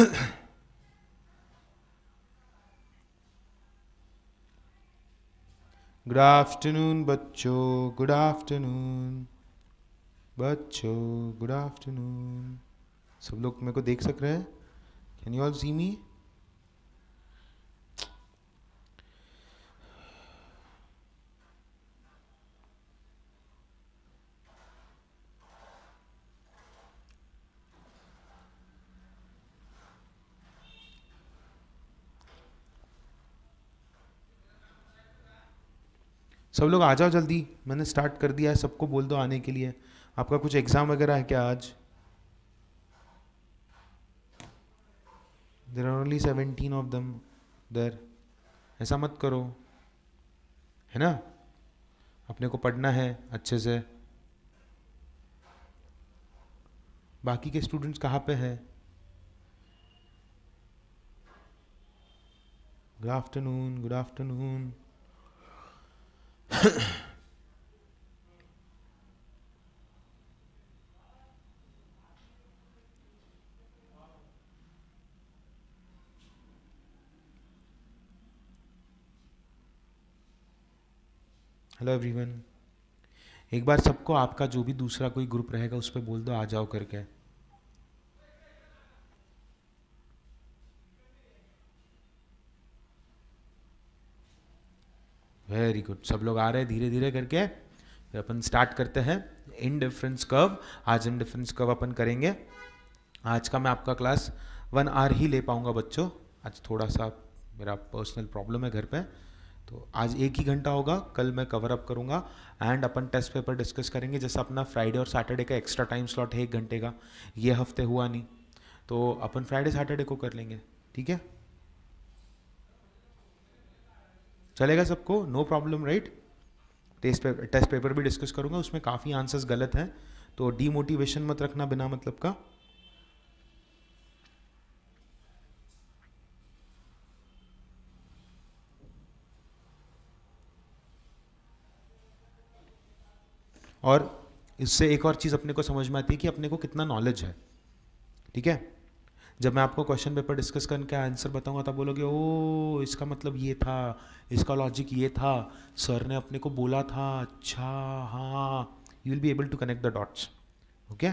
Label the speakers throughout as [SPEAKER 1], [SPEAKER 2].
[SPEAKER 1] Good afternoon बच्चों good afternoon बच्चों good afternoon सब लोग मेरे को देख सक रहे हैं can you all see me सब लोग आ जाओ जल्दी मैंने स्टार्ट कर दिया है सबको बोल दो आने के लिए आपका कुछ एग्ज़ाम वगैरह है क्या आज there are only seventeen of them there ऐसा मत करो है ना अपने को पढ़ना है अच्छे से बाकी के स्टूडेंट्स कहाँ पे हैं good afternoon good afternoon hello everyone एक बार सबको आपका जो भी दूसरा कोई ग्रुप रहेगा उस पर बोल दो आ जाओ करके वेरी गुड सब लोग आ रहे हैं धीरे धीरे करके फिर अपन स्टार्ट करते हैं इन डिफरेंस कर्व आज इन डिफरेंस कर्व अपन करेंगे आज का मैं आपका क्लास वन आर ही ले पाऊंगा बच्चों आज थोड़ा सा मेरा पर्सनल प्रॉब्लम है घर पे तो आज एक ही घंटा होगा कल मैं कवर अप करूँगा एंड अपन टेस्ट पेपर डिस्कस करेंगे जैसा अपना फ्राइडे और सैटरडे का एक्स्ट्रा टाइम स्लॉट है एक घंटे का ये हफ्ते हुआ नहीं तो अपन फ्राइडे सैटरडे को कर लेंगे ठीक है चलेगा सबको no problem right test paper test paper भी डिस्कस करूंगा उसमें काफ़ी आंसर्स गलत हैं तो डीमोटिवेशन मत रखना बिना मतलब का और इससे एक और चीज़ अपने को समझ में आती है कि अपने को कितना नॉलेज है ठीक है जब मैं आपको क्वेश्चन पेपर डिस्कस करके आंसर बताऊंगा तब बोलोगे ओ इसका मतलब ये था इसका लॉजिक ये था सर ने अपने को बोला था अच्छा हाँ you will be able to connect the dots okay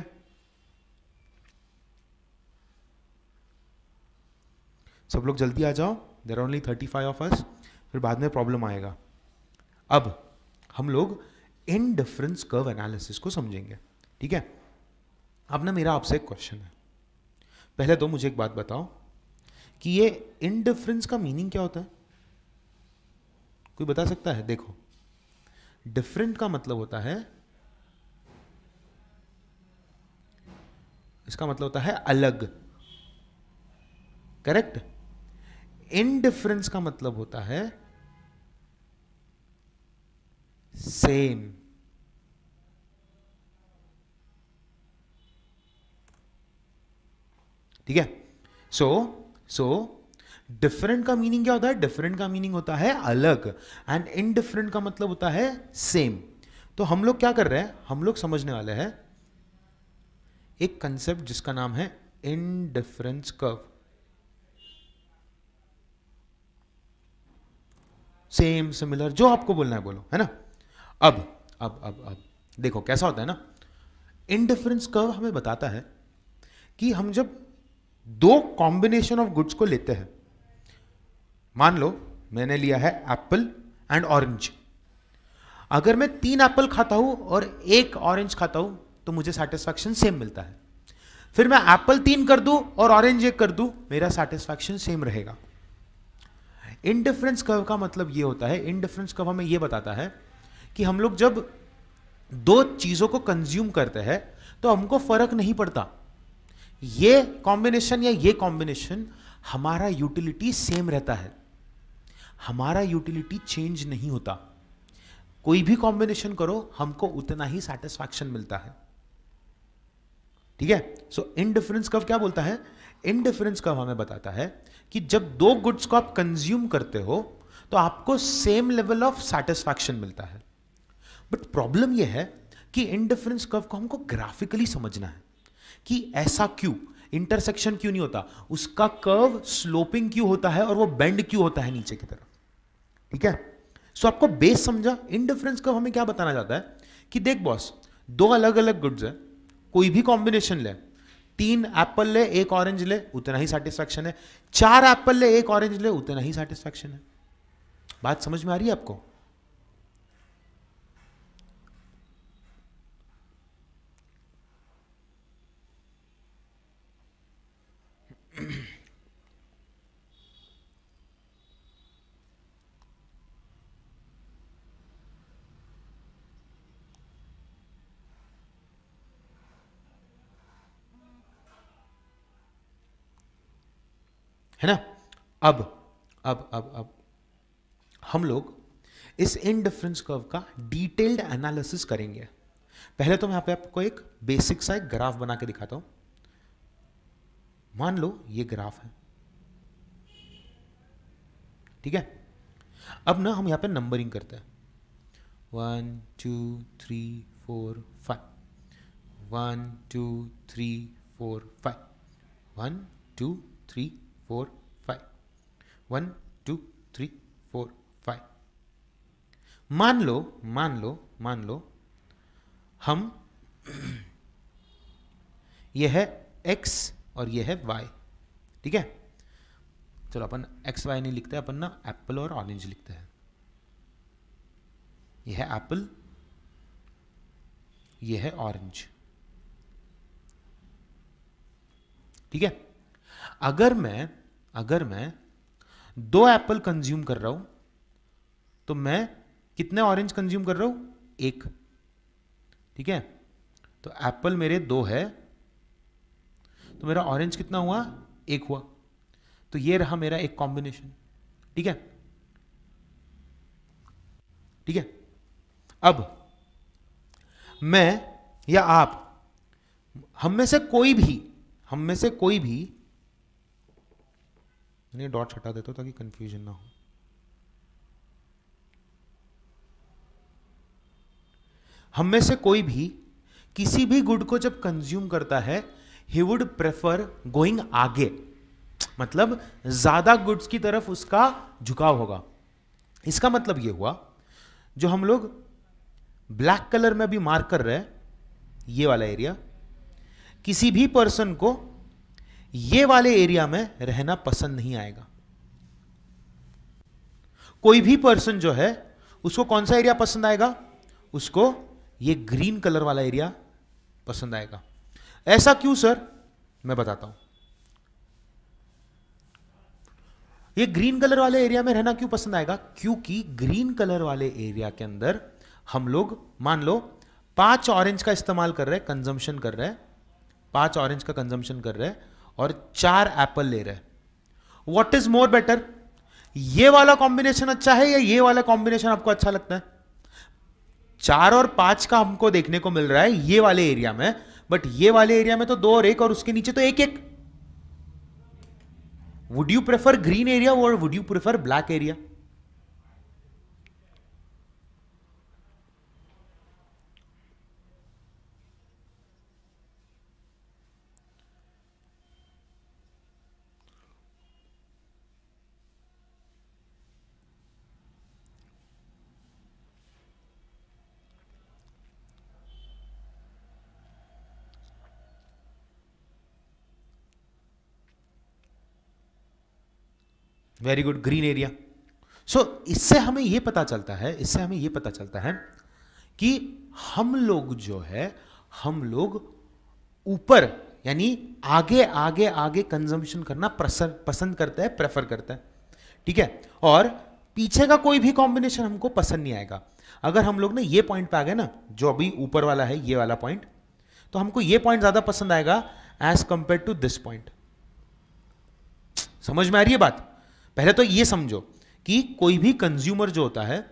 [SPEAKER 1] सब लोग जल्दी आ जाओ there only thirty five of us फिर बाद में प्रॉब्लम आएगा अब हम लोग इन डिफरेंस कर्व एनालिसिस को समझेंगे ठीक है अब ना मेरा आपसे एक क्वेश्चन है पहले तो मुझे एक बात बताओ कि ये इनडिफरेंस का मीनिंग क्या होता है कोई बता सकता है देखो डिफरेंट का मतलब होता है इसका मतलब होता है अलग करेक्ट इनडिफरेंस का मतलब होता है सेम ठीक है सो सो डिफरेंट का मीनिंग क्या होता है डिफरेंट का मीनिंग होता है अलग एंड इनडिफरेंट का मतलब होता है सेम तो हम लोग क्या कर रहे हैं हम लोग समझने वाले हैं एक कंसेप्ट जिसका नाम है इनडिफरेंस कर्व सेम सिमिलर जो आपको बोलना है बोलो है ना अब अब अब अब देखो कैसा होता है ना इनडिफरेंस कर्व हमें बताता है कि हम जब दो कॉम्बिनेशन ऑफ गुड्स को लेते हैं मान लो मैंने लिया है एप्पल एंड ऑरेंज अगर मैं तीन एप्पल खाता हूं और एक ऑरेंज खाता हूं तो मुझे सेटिस्फैक्शन सेम मिलता है फिर मैं एप्पल तीन कर दूं और ऑरेंज एक कर दूं मेरा सेटिस्फैक्शन सेम रहेगा इनडिफरेंस कव का मतलब यह होता है इनडिफरेंस कव हमें यह बताता है कि हम लोग जब दो चीज़ों को कंज्यूम करते हैं तो हमको फर्क नहीं पड़ता ये कॉम्बिनेशन या ये कॉम्बिनेशन हमारा यूटिलिटी सेम रहता है हमारा यूटिलिटी चेंज नहीं होता कोई भी कॉम्बिनेशन करो हमको उतना ही सेटिस्फैक्शन मिलता है ठीक है सो इन डिफरेंस कर्व क्या बोलता है इनडिफरेंस कर्व हमें बताता है कि जब दो गुड्स को आप कंज्यूम करते हो तो आपको सेम लेवल ऑफ सेटिस्फैक्शन मिलता है बट प्रॉब्लम यह है कि इनडिफरेंस कर्व को हमको ग्राफिकली समझना है कि ऐसा क्यों इंटरसेक्शन क्यों नहीं होता उसका कर्व स्लोपिंग क्यों होता है और वो बेंड क्यों होता है नीचे की तरफ ठीक है सो so, आपको बेस समझा इनडिफरेंस कर्व हमें क्या बताना चाहता है कि देख बॉस दो अलग अलग गुड्स है कोई भी कॉम्बिनेशन ले तीन एप्पल ले एक ऑरेंज ले उतना ही सेटिस्फैक्शन है चार एप्पल ले एक ऑरेंज ले उतना ही सेटिस्फैक्शन है बात समझ में आ रही है आपको है ना अब अब अब अब हम लोग इस इनडिफरेंस कर्व का डिटेल्ड एनालिसिस करेंगे पहले तो मैं यहां पे आपको एक बेसिक सा एक ग्राफ बना के दिखाता हूं मान लो ये ग्राफ है ठीक है अब ना हम यहाँ पे नंबरिंग करते हैं one two three four five one two three four five one two three four five one two three four five मान लो मान लो मान लो हम यह है एक्स और यह है वाई ठीक है चलो अपन एक्स वाई नहीं लिखते अपन ना एप्पल और ऑरेंज लिखते हैं यह है एप्पल यह है ऑरेंज ठीक है अगर मैं अगर मैं दो एप्पल कंज्यूम कर रहा हूं तो मैं कितने ऑरेंज कंज्यूम कर रहा हूं एक ठीक है तो एप्पल मेरे दो है तो मेरा ऑरेंज कितना हुआ एक हुआ तो ये रहा मेरा एक कॉम्बिनेशन ठीक है ठीक है अब मैं या आप हम में से कोई भी हम में से कोई भी यानी डॉट्स हटा देता हूँ ताकि कन्फ्यूजन ना हो हम में से कोई भी किसी भी गुड को जब कंज्यूम करता है ही वुड प्रेफर गोइंग आगे मतलब ज्यादा गुड्स की तरफ उसका झुकाव होगा इसका मतलब यह हुआ जो हम लोग ब्लैक कलर में भी मार्क कर रहे हैं ये वाला एरिया किसी भी पर्सन को ये वाले एरिया में रहना पसंद नहीं आएगा कोई भी पर्सन जो है उसको कौन सा एरिया पसंद आएगा उसको ये ग्रीन कलर वाला एरिया पसंद आएगा ऐसा क्यों सर मैं बताता हूं ये ग्रीन कलर वाले एरिया में रहना क्यों पसंद आएगा क्योंकि ग्रीन कलर वाले एरिया के अंदर हम लोग मान लो पांच ऑरेंज का इस्तेमाल कर रहे हैं कंजम्पशन कर रहे हैं पांच ऑरेंज का कंजम्पशन कर रहे हैं और चार एप्पल ले रहे वॉट इज मोर बेटर ये वाला कॉम्बिनेशन अच्छा है या ये वाला कॉम्बिनेशन आपको अच्छा लगता है चार और पांच का हमको देखने को मिल रहा है ये वाले एरिया में बट ये वाले एरिया में तो दो और एक और उसके नीचे तो एक एक would you prefer green area और would you prefer black area very good green area so इससे हमें यह पता चलता है इससे हमें यह पता चलता है कि हम लोग जो है हम लोग ऊपर यानी आगे आगे आगे कंजम्पशन करना पसंद करते हैं प्रेफर करते हैं ठीक है और पीछे का कोई भी कॉम्बिनेशन हमको पसंद नहीं आएगा अगर हम लोग ना ये पॉइंट पे आ गए ना जो अभी ऊपर वाला है ये वाला पॉइंट तो हमको ये पॉइंट ज्यादा पसंद आएगा as compare to this point समझ में आ रही है बात पहले तो ये समझो कि कोई भी कंज्यूमर जो होता है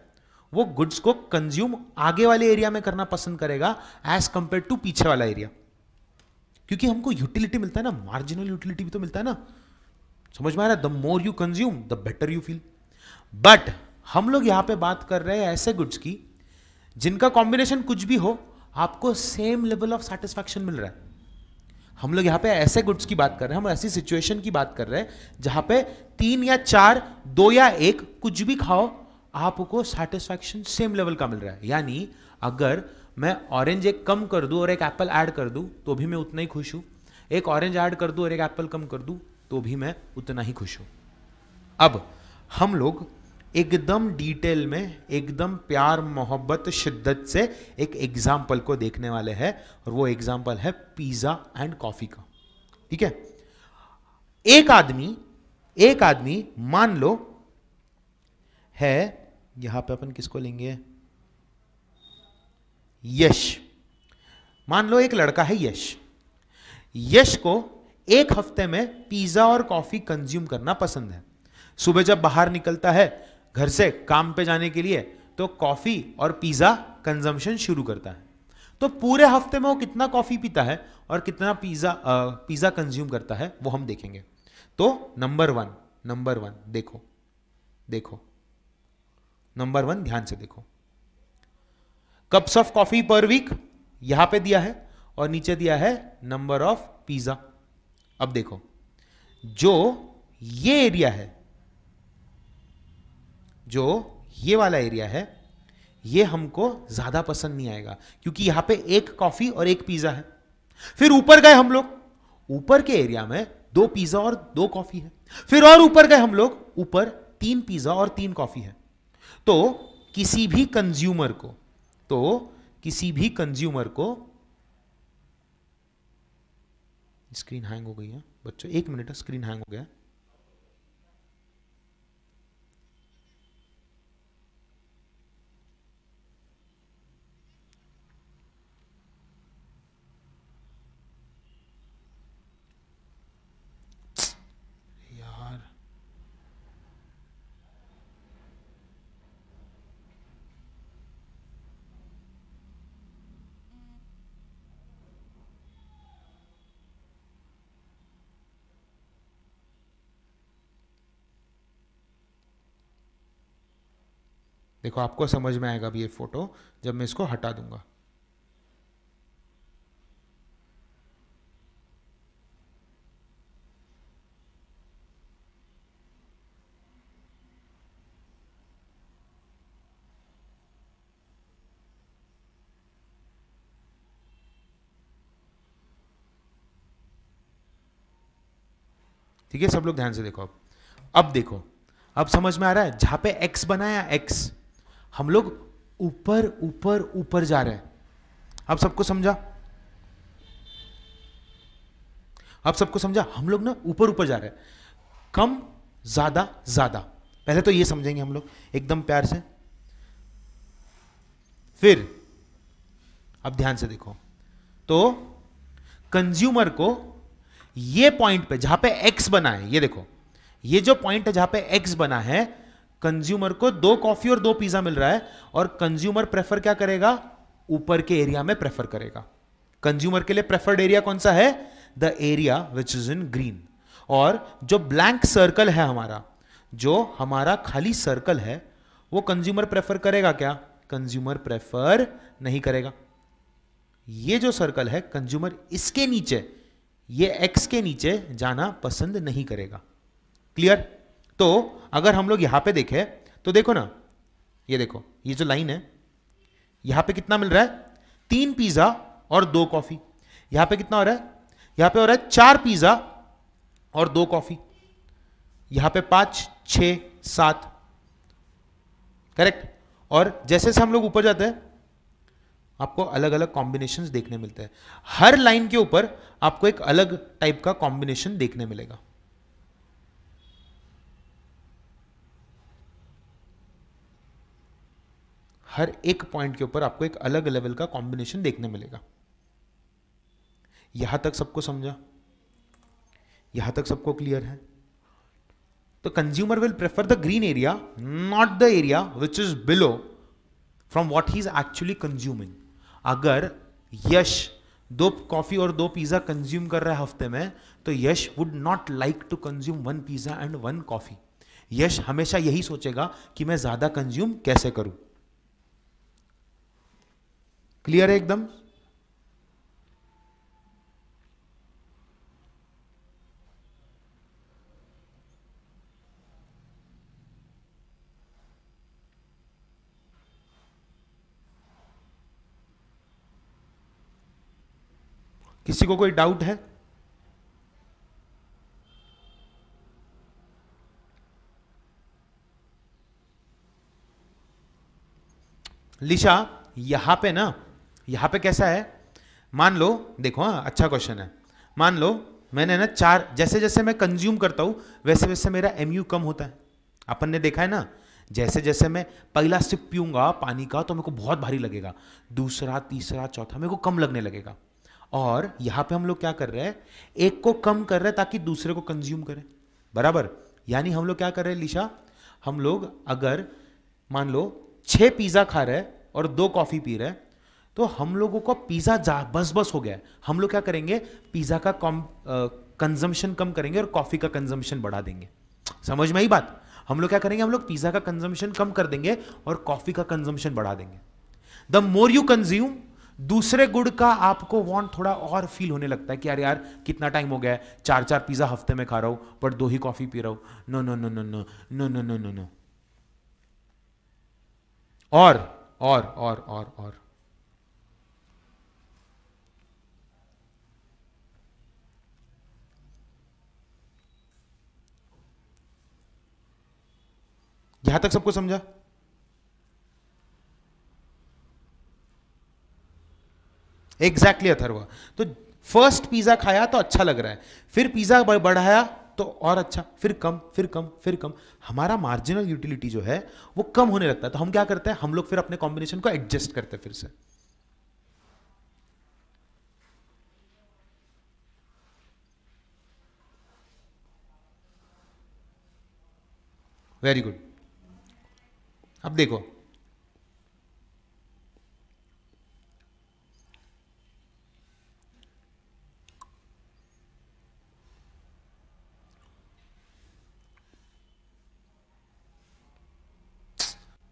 [SPEAKER 1] वो गुड्स को कंज्यूम आगे वाले एरिया में करना पसंद करेगा एज कंपेयर टू पीछे वाला एरिया क्योंकि हमको यूटिलिटी मिलता है ना मार्जिनल यूटिलिटी भी तो मिलता है ना समझ में आ रहा है the more you consume the better you feel but हम लोग यहां पे बात कर रहे हैं ऐसे गुड्स की जिनका कॉम्बिनेशन कुछ भी हो आपको सेम लेवल ऑफ सेटिस्फैक्शन मिल रहा है हम लोग यहाँ पे ऐसे गुड्स की बात कर रहे हैं हम ऐसी सिचुएशन की बात कर रहे हैं जहाँ पे तीन या चार दो या एक कुछ भी खाओ आपको सेटिस्फैक्शन सेम लेवल का मिल रहा है यानी अगर मैं ऑरेंज एक कम कर दूँ और एक एप्पल ऐड कर दूँ तो भी मैं उतना ही खुश हूँ एक ऑरेंज ऐड कर दूँ और एक एप्पल कम कर दूँ तो भी मैं उतना ही खुश हूँ अब हम लोग एकदम डिटेल में एकदम प्यार मोहब्बत शिद्दत से एक एग्जाम्पल को देखने वाले हैं और वो एग्जाम्पल है पिज़्ज़ा एंड कॉफ़ी का ठीक है एक आदमी एक आदमी मान लो है यहां पे अपन किसको लेंगे यश मान लो एक लड़का है यश यश को एक हफ्ते में पिज़्ज़ा और कॉफ़ी कंज्यूम करना पसंद है सुबह जब बाहर निकलता है घर से काम पे जाने के लिए तो कॉफ़ी और पिज़्ज़ा कंजम्पशन शुरू करता है तो पूरे हफ्ते में वो कितना कॉफ़ी पीता है और कितना पिज़्ज़ा पिज़्ज़ा कंज्यूम करता है वो हम देखेंगे तो नंबर वन नंबर वन देखो देखो नंबर वन ध्यान से देखो cups of coffee per week यहां पे दिया है और नीचे दिया है नंबर ऑफ पिज़्ज़ा अब देखो जो ये एरिया है जो ये वाला एरिया है ये हमको ज्यादा पसंद नहीं आएगा क्योंकि यहां पे एक कॉफी और एक पिज्जा है फिर ऊपर गए हम लोग ऊपर के एरिया में दो पिज्जा और दो कॉफी है फिर और ऊपर गए हम लोग ऊपर तीन पिज्जा और तीन कॉफी है तो किसी भी कंज्यूमर को तो किसी भी कंज्यूमर को स्क्रीन हैंग हो गई है बच्चों एक मिनट स्क्रीन हैंग हो गया देखो आपको समझ में आएगा अभी ये फ़ोटो जब मैं इसको हटा दूंगा ठीक है सब लोग ध्यान से देखो अब अब देखो अब समझ में आ रहा है जहां पे x बनाया x हम लोग ऊपर ऊपर ऊपर जा रहे हैं आप सबको समझा आप सबको समझा हम लोग ना ऊपर ऊपर जा रहे हैं कम ज्यादा ज्यादा पहले तो ये समझेंगे हम लोग एकदम प्यार से फिर अब ध्यान से देखो तो कंज्यूमर को ये पॉइंट पे जहां पे एक्स बना है ये देखो ये जो पॉइंट है जहां पे एक्स बना है कंज्यूमर को दो कॉफी और दो पिज्जा मिल रहा है और कंज्यूमर प्रेफर क्या करेगा ऊपर के एरिया में प्रेफर करेगा कंज्यूमर के लिए प्रेफर्ड एरिया कौन सा है the area which is in green और जो ब्लैंक सर्कल है हमारा जो हमारा खाली सर्कल है वो कंज्यूमर प्रेफर करेगा क्या कंज्यूमर प्रेफर नहीं करेगा ये जो सर्कल है कंज्यूमर इसके नीचे ये एक्स के नीचे जाना पसंद नहीं करेगा क्लियर तो अगर हम लोग यहां पे देखें तो देखो ना ये देखो ये जो लाइन है यहां पे कितना मिल रहा है तीन पिज़्ज़ा और दो कॉफ़ी यहां पे कितना हो रहा है यहां पे हो रहा है चार पिज़्ज़ा और दो कॉफ़ी यहां पे पांच छ सात करेक्ट और जैसे जैसे हम लोग ऊपर जाते हैं आपको अलग अलग कॉम्बिनेशन देखने मिलते हैं हर लाइन के ऊपर आपको एक अलग टाइप का कॉम्बिनेशन देखने मिलेगा हर एक पॉइंट के ऊपर आपको एक अलग लेवल का कॉम्बिनेशन देखने मिलेगा यहां तक सबको समझा यहां तक सबको क्लियर है तो consumer will prefer the green area not the area which is below from what he is actually consuming अगर यश दो कॉफी और दो पिज्जा कंज्यूम कर रहा है हफ्ते में तो Yash would not like to consume one pizza and one coffee Yash हमेशा यही सोचेगा कि मैं ज्यादा कंज्यूम कैसे करूं क्लियर है एकदम किसी को कोई डाउट है लिशा यहां पे ना यहाँ पे कैसा है मान लो देखो हाँ अच्छा क्वेश्चन है मान लो मैंने ना चार जैसे जैसे मैं कंज्यूम करता हूँ वैसे वैसे मेरा एम कम होता है अपन ने देखा है ना जैसे जैसे मैं पहला सिप पीऊँगा पानी का तो मेरे को बहुत भारी लगेगा दूसरा तीसरा चौथा मेरे को कम लगने लगेगा और यहाँ पे हम लोग क्या कर रहे हैं एक को कम कर रहे हैं ताकि दूसरे को कंज्यूम करें बराबर यानी हम लोग क्या कर रहे हैं लिशा हम लोग अगर मान लो छः पिज़्ज़ा खा रहे हैं और दो कॉफ़ी पी रहे हैं तो हम लोगों को पिज़्ज़ा जा बस बस हो गया है हम लोग क्या करेंगे पिज़्ज़ा का कम कंजम्पशन कम करेंगे और कॉफ़ी का कंजम्पशन बढ़ा देंगे समझ में ही बात हम लोग क्या करेंगे हम लोग पिज़्ज़ा का कंजम्पशन कम कर देंगे और कॉफ़ी का कंजम्पशन बढ़ा देंगे द मोर यू कंज्यूम दूसरे गुड़ का आपको वांट थोड़ा और फील होने लगता है कि यार यार कितना टाइम हो गया है चार चार पिज़्ज़ा हफ्ते में खा रहा हूं पर दो ही कॉफ़ी पी रहा हूं no no no no no no no no no no और और और और और यहां तक सबको समझा एग्जैक्टली exactly अथर्वा तो फर्स्ट पिज्जा खाया तो अच्छा लग रहा है फिर पिज्जा बढ़ाया तो और अच्छा फिर कम फिर कम फिर कम हमारा मार्जिनल यूटिलिटी जो है वो कम होने लगता है तो हम क्या करते हैं हम लोग फिर अपने कॉम्बिनेशन को एडजस्ट करते हैं फिर से वेरी गुड अब देखो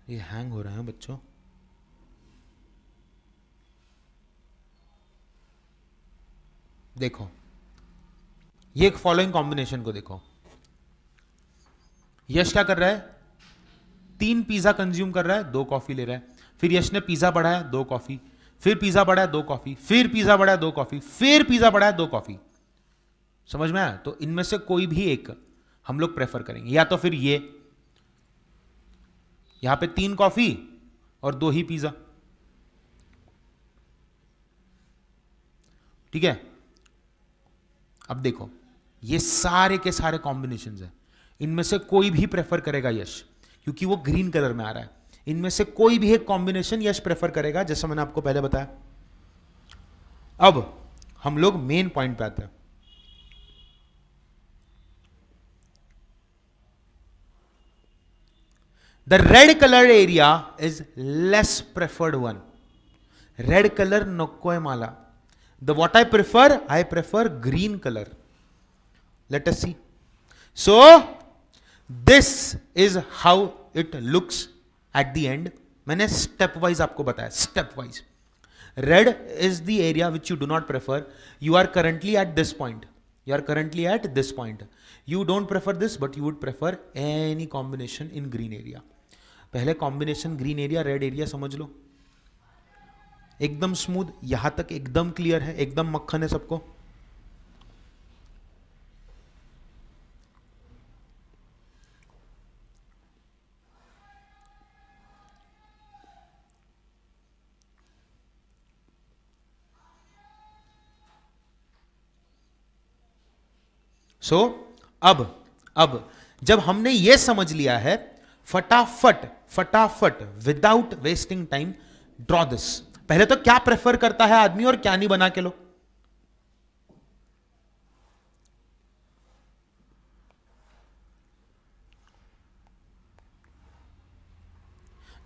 [SPEAKER 1] ये हैंग हो रहा है बच्चों देखो ये फॉलोइंग कॉम्बिनेशन को देखो यश क्या कर रहा है तीन पिज्जा कंज्यूम कर रहा है दो कॉफी ले रहा है फिर यश ने पिज्जा बढ़ाया दो कॉफी फिर पिज्जा बढ़ाया दो कॉफी फिर पिज्जा बढ़ाया दो कॉफी फिर पिज्जा बढ़ाया दो कॉफी समझ में आया तो इनमें से कोई भी एक हम लोग प्रेफर करेंगे या तो फिर ये यहां पे तीन कॉफी और दो ही पिज्जा ठीक है अब देखो ये सारे के सारे कॉम्बिनेशन है इनमें से कोई भी प्रेफर करेगा यश क्योंकि वो ग्रीन कलर में आ रहा है इनमें से कोई भी एक कॉम्बिनेशन यश प्रेफर करेगा जैसा मैंने आपको पहले बताया अब हम लोग मेन पॉइंट पे आते हैं the red colour area is less preferred one red colour नक्को माला the what I prefer I prefer green colour let's see so this is how it looks at the end मैंने stepwise आपको बताया stepwise red is the area which you do not prefer you are currently at this point you are currently at this point you don't prefer this but you would prefer any combination in green area पहले combination green area red area समझ लो एकदम smooth यहां तक एकदम clear है एकदम मक्खन है सबको सो so, अब अब जब हमने ये समझ लिया है फटाफट फटाफट without wasting time draw this पहले तो क्या प्रेफर करता है आदमी और क्या नहीं बना के लो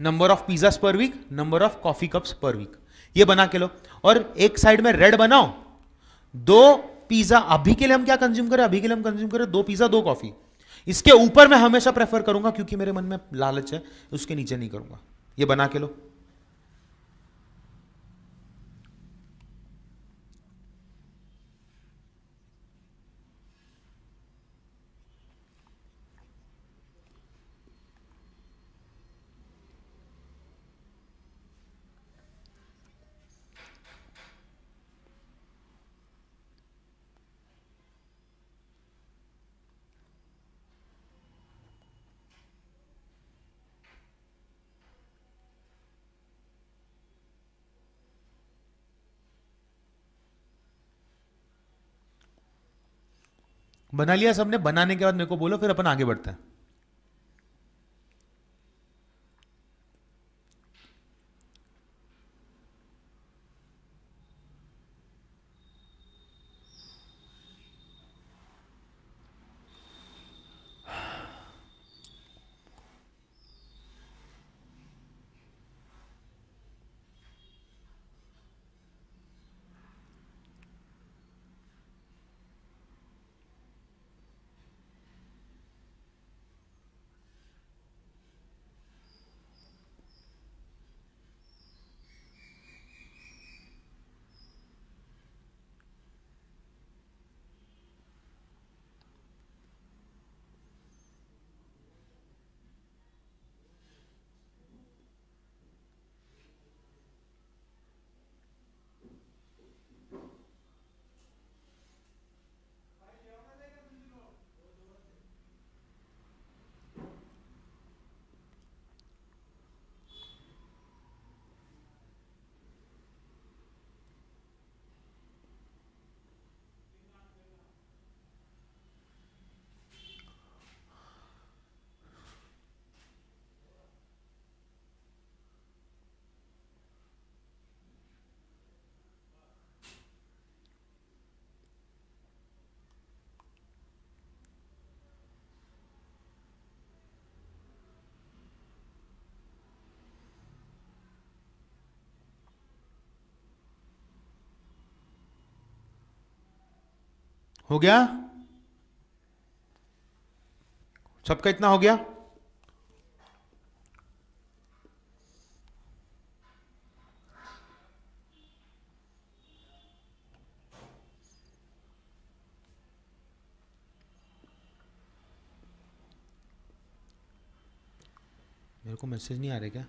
[SPEAKER 1] number of pizza per week number of coffee cups per week ये बना के लो और एक साइड में रेड बनाओ दो पिज्जा अभी के लिए हम क्या कंज्यूम करें अभी के लिए हम कंज्यूम करें दो पिज्जा दो कॉफी इसके ऊपर मैं हमेशा प्रेफर करूंगा क्योंकि मेरे मन में लालच है उसके नीचे नहीं करूंगा ये बना के लो बना लिया सबने बनाने के बाद मेरे को बोलो फिर अपन आगे बढ़ते हैं हो गया सबका इतना हो गया मेरे को मैसेज नहीं आ रहा क्या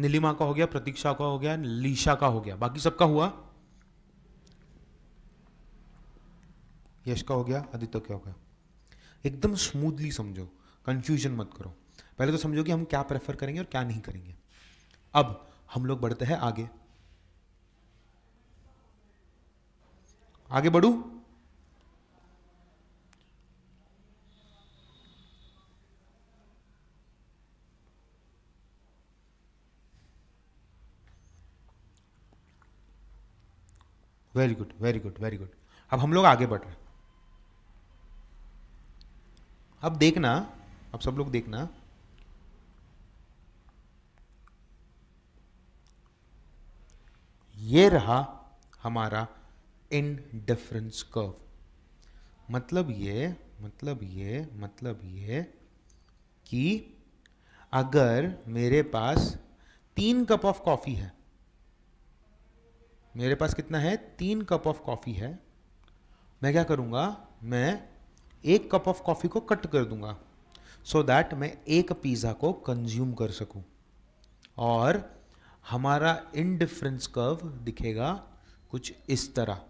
[SPEAKER 1] नीलिमा का हो गया प्रतीक्षा का हो गया लीशा का हो गया बाकी सबका हुआ यश का हो गया आदित्य का हो गया एकदम स्मूथली समझो कंफ्यूजन मत करो पहले तो समझो कि हम क्या प्रेफर करेंगे और क्या नहीं करेंगे अब हम लोग बढ़ते हैं आगे आगे बढ़ू very good very good very good अब हम लोग आगे बढ़ रहे हैं अब देखना अब सब लोग देखना ये रहा हमारा इनडिफरेंस कर्व मतलब ये मतलब ये मतलब ये कि अगर मेरे पास तीन कप ऑफ कॉफ़ी है मेरे पास कितना है तीन कप ऑफ कॉफ़ी है मैं क्या करूँगा मैं एक कप ऑफ कॉफ़ी को कट कर दूंगा सो so दैट मैं एक पिज़्ज़ा को कंज्यूम कर सकूं और हमारा इनडिफरेंस कर्व दिखेगा कुछ इस तरह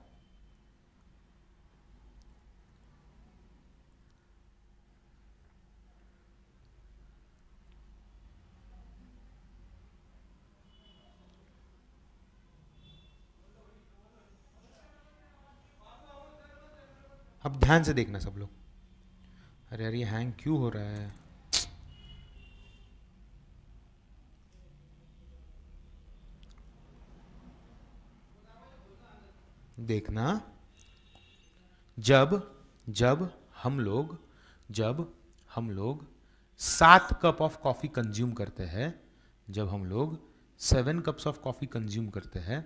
[SPEAKER 1] ध्यान से देखना सब लोग अरे अरे हैंग क्यों हो रहा है देखना जब जब हम लोग जब हम लोग सात कप ऑफ कॉफ़ी कंज्यूम करते हैं जब हम लोग seven cups of coffee consume करते हैं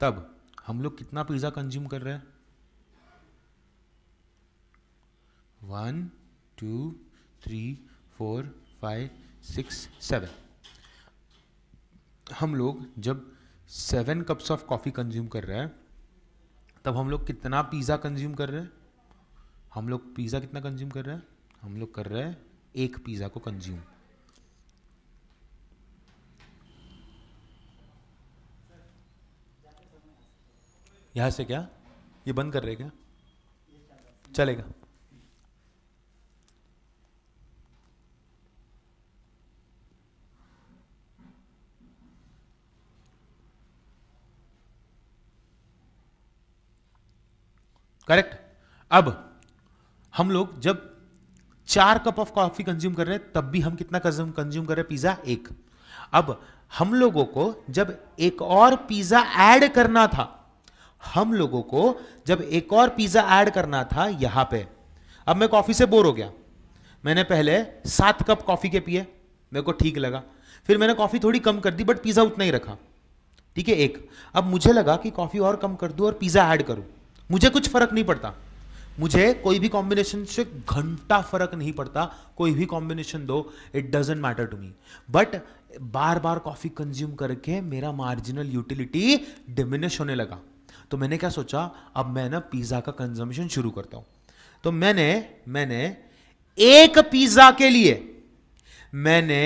[SPEAKER 1] तब हम लोग कितना पिज़्ज़ा कंज्यूम कर रहे हैं one two three four five six seven हम लोग जब seven cups of coffee consume कर रहे हैं तब हम लोग कितना पिज़्ज़ा कंज्यूम कर रहे हैं हम लोग पिज़्ज़ा कितना कंज्यूम कर रहे हैं हम लोग कर रहे हैं एक पिज़्ज़ा को कंज्यूम यहाँ से क्या ये बंद कर रहे क्या चलेगा करेक्ट अब हम लोग जब चार कप ऑफ कॉफी कंज्यूम कर रहे हैं तब भी हम कितना कंज्यूम कर रहे हैं पिज्जा एक अब हम लोगों को जब एक और पिज्जा ऐड करना था हम लोगों को जब एक और पिज्जा ऐड करना था यहां पे अब मैं कॉफी से बोर हो गया मैंने पहले सात कप कॉफी के पिए मेरे को ठीक लगा फिर मैंने कॉफी थोड़ी कम कर दी बट पिज्जा उतना ही रखा ठीक है एक अब मुझे लगा कि कॉफी और कम कर दू और पिज्जा ऐड करूं मुझे कुछ फर्क नहीं पड़ता मुझे कोई भी कॉम्बिनेशन से घंटा फर्क नहीं पड़ता कोई भी कॉम्बिनेशन दो it doesn't matter to me but बार बार कॉफी कंज्यूम करके मेरा मार्जिनल यूटिलिटी डिमिनिश होने लगा तो मैंने क्या सोचा अब मैं ना पिज्जा का कंजम्पशन शुरू करता हूं तो मैंने मैंने एक पिज्जा के लिए मैंने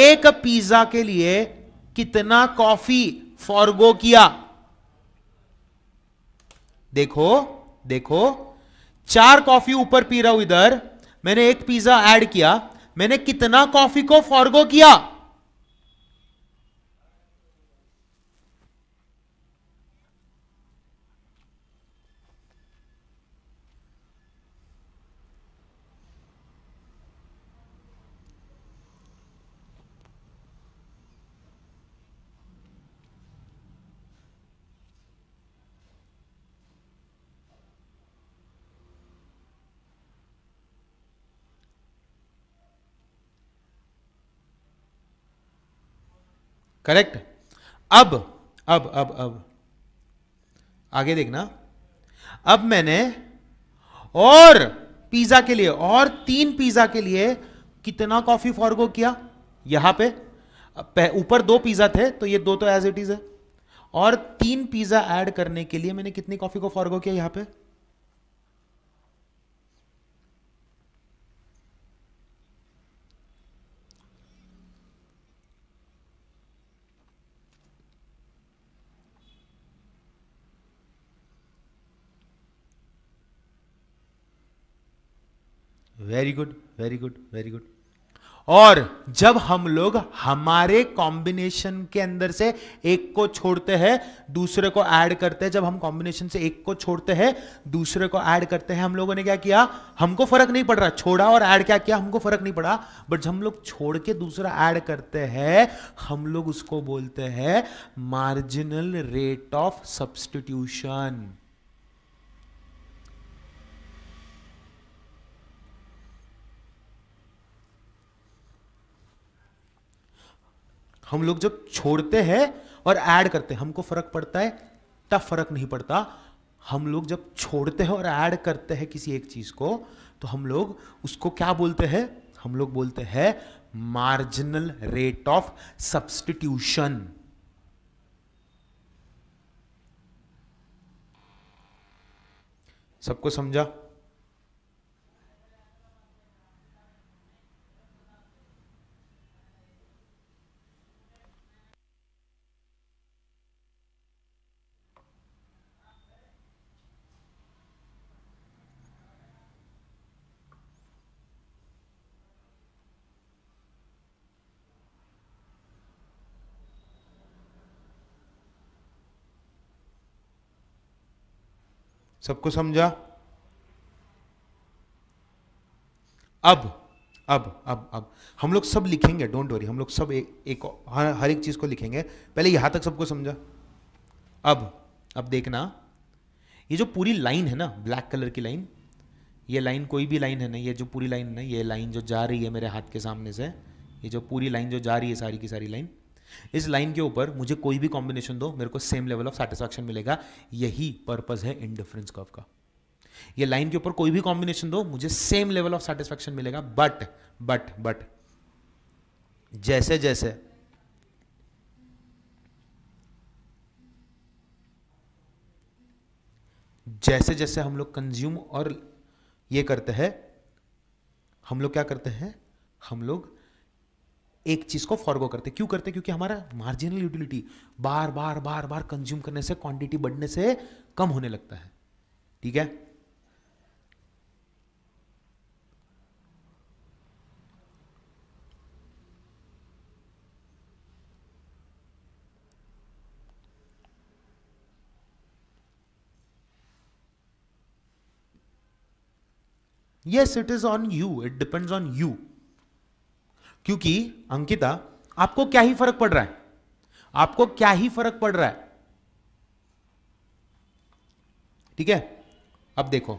[SPEAKER 1] एक पिज्जा के लिए कितना कॉफी फॉरगो किया देखो देखो चार कॉफी ऊपर पी रहा हूं इधर मैंने एक पिज्जा ऐड किया मैंने कितना कॉफी को फॉरगो किया करेक्ट अब अब अब अब आगे देखना अब मैंने और पिज्जा के लिए और तीन पिज्जा के लिए कितना कॉफी फॉरगो किया यहां पे ऊपर दो पिज्जा थे तो ये दो तो एज इट इज है और तीन पिज्जा ऐड करने के लिए मैंने कितनी कॉफी को फॉरगो किया यहां पे very good very good very good और जब हम लोग हमारे कॉम्बिनेशन के अंदर से एक को छोड़ते हैं दूसरे को ऐड करते हैं जब हम कॉम्बिनेशन से एक को छोड़ते हैं दूसरे को ऐड करते हैं हम लोगों ने क्या किया हमको फर्क नहीं पड़ रहा छोड़ा और ऐड क्या किया हमको फर्क नहीं पड़ा बट हम लोग छोड़ के दूसरा ऐड करते हैं हम लोग उसको बोलते हैं मार्जिनल रेट ऑफ सब्सटीट्यूशन हम लोग जब छोड़ते हैं और ऐड करते हैं हमको फर्क पड़ता है तब फर्क नहीं पड़ता हम लोग जब छोड़ते हैं और ऐड करते हैं किसी एक चीज़ को तो हम लोग उसको क्या बोलते हैं हम लोग बोलते हैं मार्जिनल रेट ऑफ सब्सटीट्यूशन सबको समझा सबको समझा अब अब अब अब हम लोग सब लिखेंगे डोंट वरी हम लोग सब एक, एक हर एक चीज को लिखेंगे पहले यहां तक सबको समझा अब अब देखना ये जो पूरी लाइन है ना ब्लैक कलर की लाइन ये लाइन कोई भी लाइन है ना ये जो पूरी लाइन है ना ये लाइन जो जा रही है मेरे हाथ के सामने से ये जो पूरी लाइन जो जा रही है सारी की सारी लाइन इस लाइन के ऊपर मुझे कोई भी कॉम्बिनेशन दो मेरे को सेम लेवल ऑफ सेटिस्फैक्शन मिलेगा यही पर्पज है डिफरेंस कर्व का ये लाइन के ऊपर कोई भी कॉम्बिनेशन दो मुझे सेम लेवल ऑफ सेटिस्फैक्शन मिलेगा बट बट बट जैसे जैसे जैसे जैसे हम लोग कंज्यूम और ये करते हैं हम लोग क्या करते हैं हम लोग एक चीज़ को फॉरगो करते क्यों करते क्योंकि हमारा मार्जिनल यूटिलिटी बार बार बार बार कंज्यूम करने से क्वांटिटी बढ़ने से कम होने लगता है ठीक है yes it is on you it depends on you क्योंकि अंकिता आपको क्या ही फर्क पड़ रहा है आपको क्या ही फर्क पड़ रहा है ठीक है अब देखो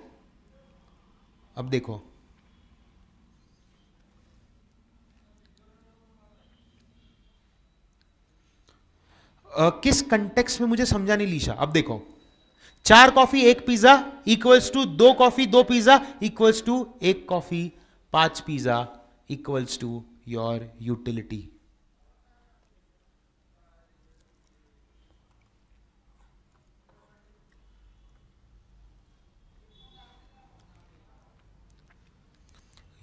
[SPEAKER 1] अब देखो Uh, किस कंटेक्स में मुझे समझा नहीं लीशा अब देखो चार कॉफी एक पिज्जा इक्वल्स टू दो कॉफी दो पिज्जा इक्वल्स टू एक कॉफी पांच pizza equals to your utility.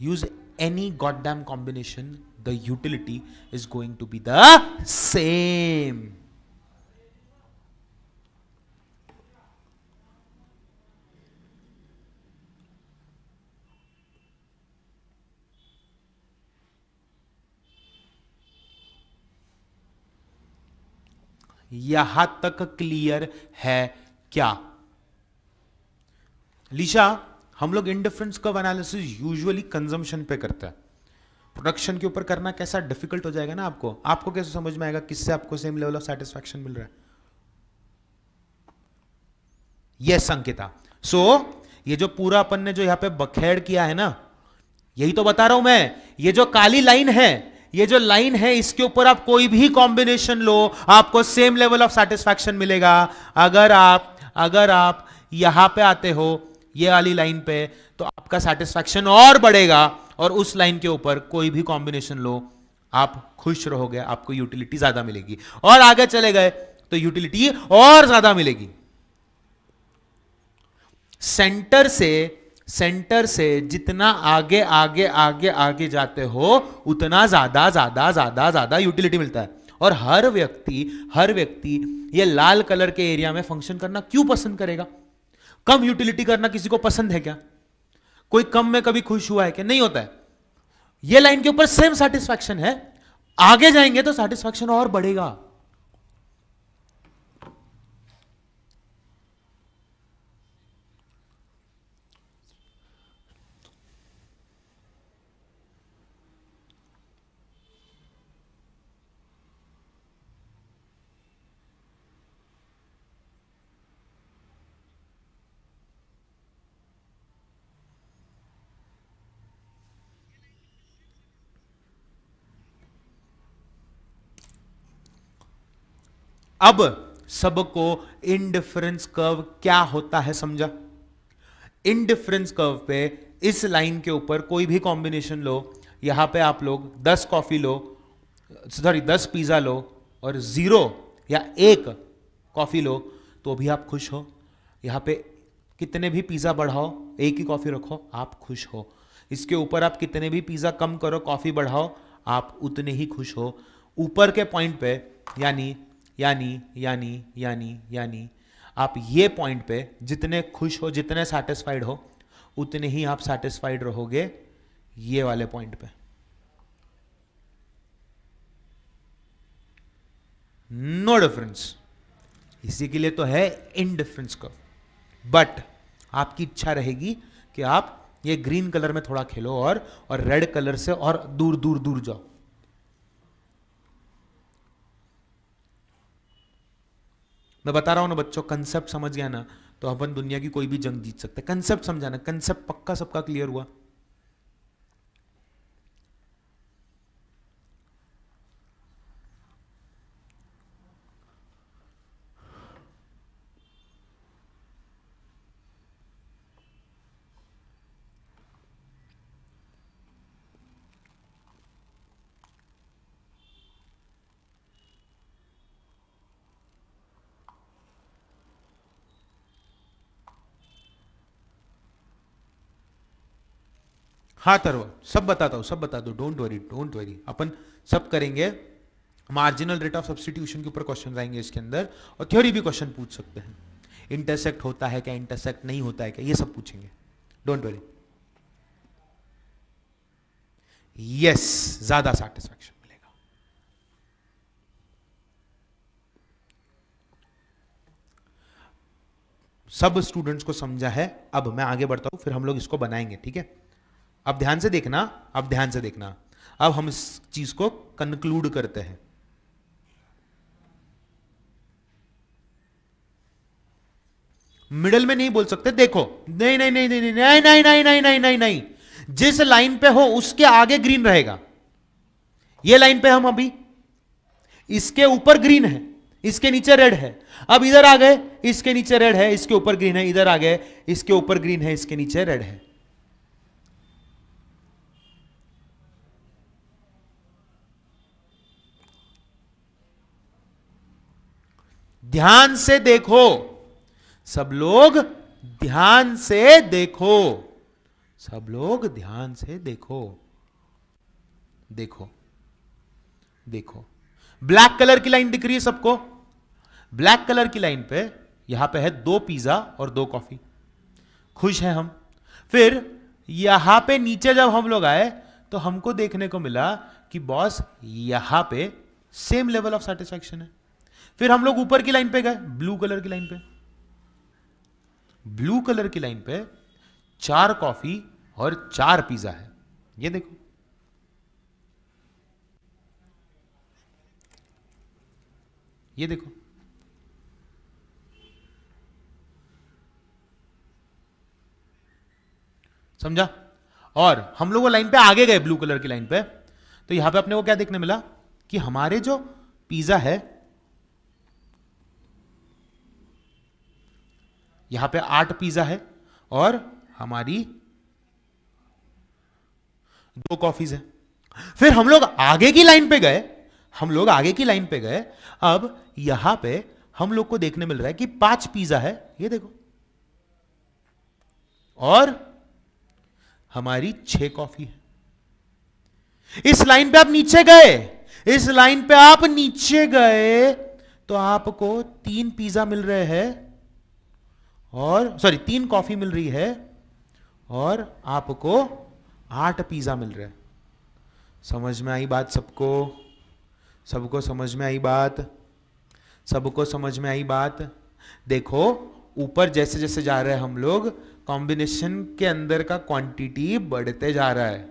[SPEAKER 1] Use any goddamn combination, the utility is going to be the same. यहां तक क्लियर है क्या लिशा हम लोग इंडिफरेंस कब एनालिसिस यूजुअली कंजम्पशन पे करते हैं प्रोडक्शन के ऊपर करना कैसा डिफिकल्ट हो जाएगा ना आपको आपको कैसे समझ में आएगा किससे आपको सेम लेवल ऑफ सेटिस्फैक्शन मिल रहा है यह yes, सो so, ये जो पूरा अपन ने जो यहां पे बखेड़ किया है ना यही तो बता रहा हूं मैं ये जो काली लाइन है ये जो लाइन है इसके ऊपर आप कोई भी कॉम्बिनेशन लो आपको सेम लेवल ऑफ सेटिस्फैक्शन मिलेगा अगर आप अगर आप यहां पे आते हो ये वाली लाइन पे तो आपका सेटिस्फैक्शन और बढ़ेगा और उस लाइन के ऊपर कोई भी कॉम्बिनेशन लो आप खुश रहोगे आपको यूटिलिटी ज्यादा मिलेगी और आगे चले गए तो यूटिलिटी और ज्यादा मिलेगी सेंटर से सेंटर से जितना आगे आगे आगे आगे जाते हो उतना ज़्यादा ज़्यादा ज़्यादा ज़्यादा यूटिलिटी मिलता है और हर व्यक्ति हर व्यक्ति ये लाल कलर के एरिया में फंक्शन करना क्यों पसंद करेगा कम यूटिलिटी करना किसी को पसंद है क्या कोई कम में कभी खुश हुआ है क्या नहीं होता है ये लाइन के ऊपर सेम सेटिस्फैक्शन है आगे जाएंगे तो सेटिस्फैक्शन और बढ़ेगा अब सबको इनडिफरेंस कर्व क्या होता है समझा इनडिफरेंस कर्व पे इस लाइन के ऊपर कोई भी कॉम्बिनेशन लो यहां पे आप लोग 10 कॉफी लो सॉरी 10 पिज्जा लो और जीरो या एक कॉफी लो तो भी आप खुश हो यहां पे कितने भी पिज्जा बढ़ाओ एक ही कॉफी रखो आप खुश हो इसके ऊपर आप कितने भी पिज्जा कम करो कॉफी बढ़ाओ आप उतने ही खुश हो ऊपर के पॉइंट पे यानी यानी यानी यानी यानी आप ये पॉइंट पे जितने खुश हो जितने सेटिस्फाइड हो उतने ही आप सेटिस्फाइड रहोगे ये वाले पॉइंट पे नो डिफरेंस इसी के लिए तो है इनडिफरेंस कर्व बट आपकी इच्छा रहेगी कि आप ये ग्रीन कलर में थोड़ा खेलो और और रेड कलर से और दूर दूर दूर जाओ मैं बता रहा हूँ ना बच्चों कंसेप्ट समझ गया ना तो अपन दुनिया की कोई भी जंग जीत सकते हैं कंसेप्ट समझाना कंसेप्ट पक्का सबका क्लियर हुआ हाँ तरवल सब बताता हूँ सब बता दो डोंट वरी डोंट वरी अपन सब करेंगे मार्जिनल रेट ऑफ सब्सटीट्यूशन के ऊपर क्वेश्चन आएंगे इसके अंदर और थ्योरी भी क्वेश्चन पूछ सकते हैं इंटरसेक्ट होता है क्या इंटरसेक्ट नहीं होता है क्या ये सब पूछेंगे डोंट वरी यस ज्यादा सेटिस्फेक्शन मिलेगा सब स्टूडेंट्स को समझा है अब मैं आगे बढ़ता हूं फिर हम लोग इसको बनाएंगे ठीक है अब ध्यान से देखना अब ध्यान से देखना अब हम इस चीज को कंक्लूड करते हैं मिडल में नहीं बोल सकते देखो नहीं नहीं नहीं नहीं नहीं नहीं नहीं नहीं नहीं नहीं नहीं जिस लाइन पे हो उसके आगे ग्रीन रहेगा ये लाइन पे हम अभी इसके ऊपर ग्रीन है इसके नीचे रेड है अब इधर आ गए इसके नीचे रेड है इसके ऊपर ग्रीन है इधर आ गए इसके ऊपर ग्रीन है इसके नीचे रेड है ध्यान से देखो सब लोग ध्यान से देखो सब लोग ध्यान से देखो देखो देखो ब्लैक कलर की लाइन दिख रही है सबको ब्लैक कलर की लाइन पे यहां पे है दो पिज्जा और दो कॉफी खुश हैं हम फिर यहां पे नीचे जब हम लोग आए तो हमको देखने को मिला कि बॉस यहां पे सेम लेवल ऑफ सेटिस्फेक्शन है फिर हम लोग ऊपर की लाइन पे गए ब्लू कलर की लाइन पे ब्लू कलर की लाइन पे चार कॉफी और चार पिज्जा है ये देखो ये देखो समझा और हम लोग वो लाइन पे आगे गए ब्लू कलर की लाइन पे तो यहां पे अपने को क्या देखने मिला कि हमारे जो पिज्जा है यहां पे आठ पिज़्ज़ा है और हमारी दो कॉफ़ीज़ है फिर हम लोग आगे की लाइन पे गए हम लोग आगे की लाइन पे गए अब यहां पे हम लोग को देखने मिल रहा है कि पांच पिज़्ज़ा है ये देखो और हमारी छह कॉफ़ी है इस लाइन पे आप नीचे गए इस लाइन पे आप नीचे गए तो आपको तीन पिज़्ज़ा मिल रहे हैं और सॉरी तीन कॉफी मिल रही है और आपको आठ पिज़्ज़ा मिल रहा है समझ में आई बात सबको सबको समझ में आई बात सबको समझ में आई बात देखो ऊपर जैसे जैसे जा रहे हैं हम लोग कॉम्बिनेशन के अंदर का क्वांटिटी बढ़ते जा रहा है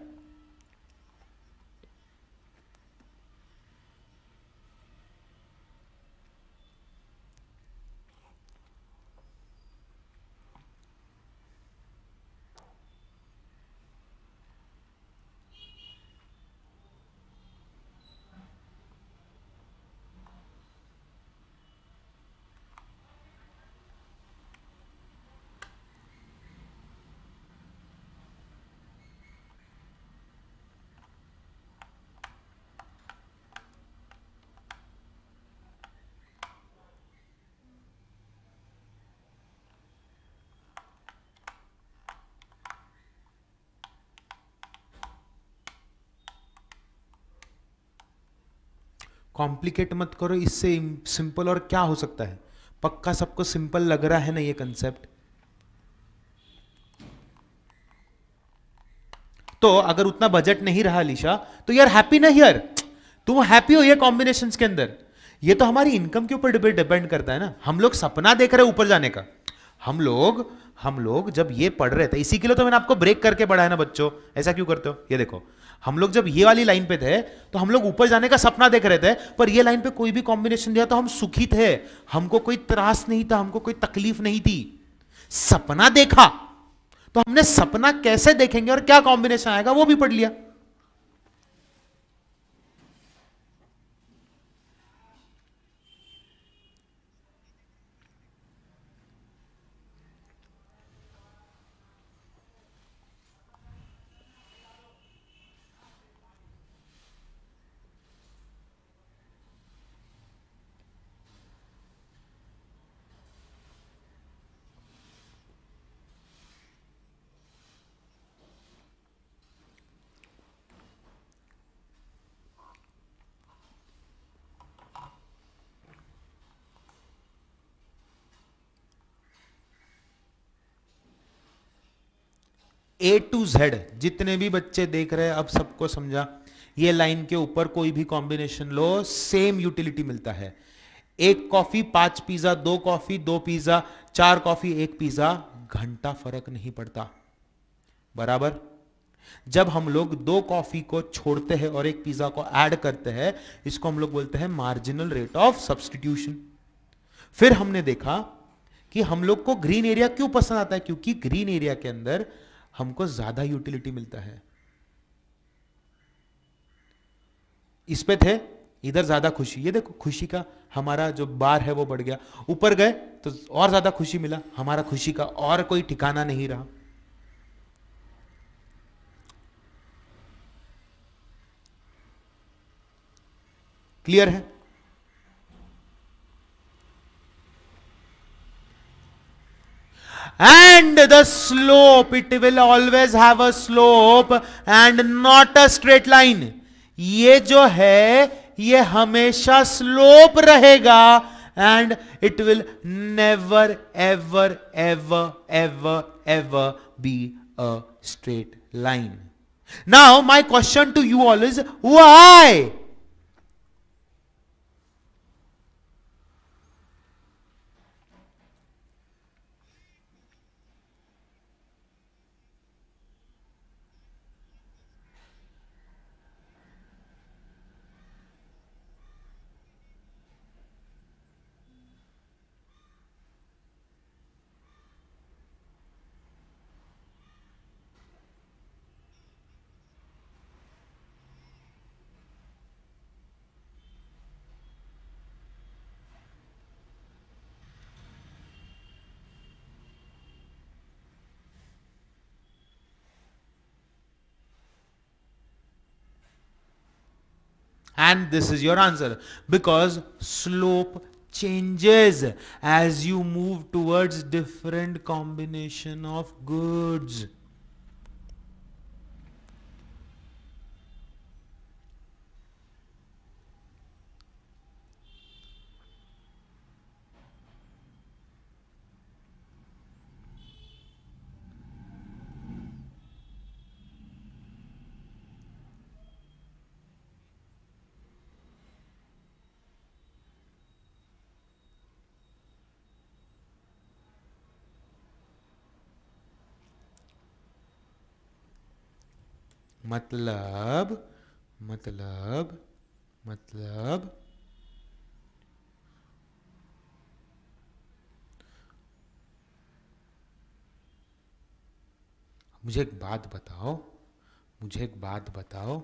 [SPEAKER 1] कॉम्प्लिकेट मत करो इससे सिंपल और क्या हो सकता है पक्का सबको सिंपल लग रहा है ना ये कंसेप्ट तो अगर उतना बजट नहीं रहा लिशा तो यार हैप्पी ना यार तुम हैप्पी हो ये कॉम्बिनेशन के अंदर ये तो हमारी इनकम के ऊपर डिपेंड करता है ना हम लोग सपना देख रहे हैं ऊपर जाने का हम लोग हम लोग जब ये पढ़ रहे थे इसी के लिए तो मैंने आपको ब्रेक करके पढ़ा है ना बच्चों ऐसा क्यों करते हो ये देखो हम लोग जब ये वाली लाइन पे थे तो हम लोग ऊपर जाने का सपना देख रहे थे पर ये लाइन पे कोई भी कॉम्बिनेशन दिया तो हम सुखी थे हमको कोई त्रास नहीं था हमको कोई तकलीफ नहीं थी सपना देखा तो हमने सपना कैसे देखेंगे और क्या कॉम्बिनेशन आएगा वो भी पढ़ लिया ए टू जेड जितने भी बच्चे देख रहे हैं अब सबको समझा ये लाइन के ऊपर कोई भी कॉम्बिनेशन लो सेम यूटिलिटी मिलता है एक कॉफी पांच पिज्जा दो कॉफी दो पिज्जा चार कॉफी एक पिज्जा घंटा फर्क नहीं पड़ता बराबर जब हम लोग दो कॉफी को छोड़ते हैं और एक पिज्जा को ऐड करते हैं इसको हम लोग बोलते हैं मार्जिनल रेट ऑफ सब्सटीट्यूशन फिर हमने देखा कि हम लोग को ग्रीन एरिया क्यों पसंद आता है क्योंकि ग्रीन एरिया के अंदर हमको ज्यादा यूटिलिटी मिलता है इस पे थे इधर ज्यादा खुशी ये देखो खुशी का हमारा जो बार है वो बढ़ गया ऊपर गए तो और ज्यादा खुशी मिला हमारा खुशी का और कोई ठिकाना नहीं रहा क्लियर है and the slope it will always have a slope and not a straight line ye jo hai ye hamesha slope rahega and it will never ever ever ever ever be a straight line now my question to you all is why And this is your answer because slope changes as you move towards different combination of goods. मतलब मतलब मतलब मुझे एक बात बताओ मुझे एक बात बताओ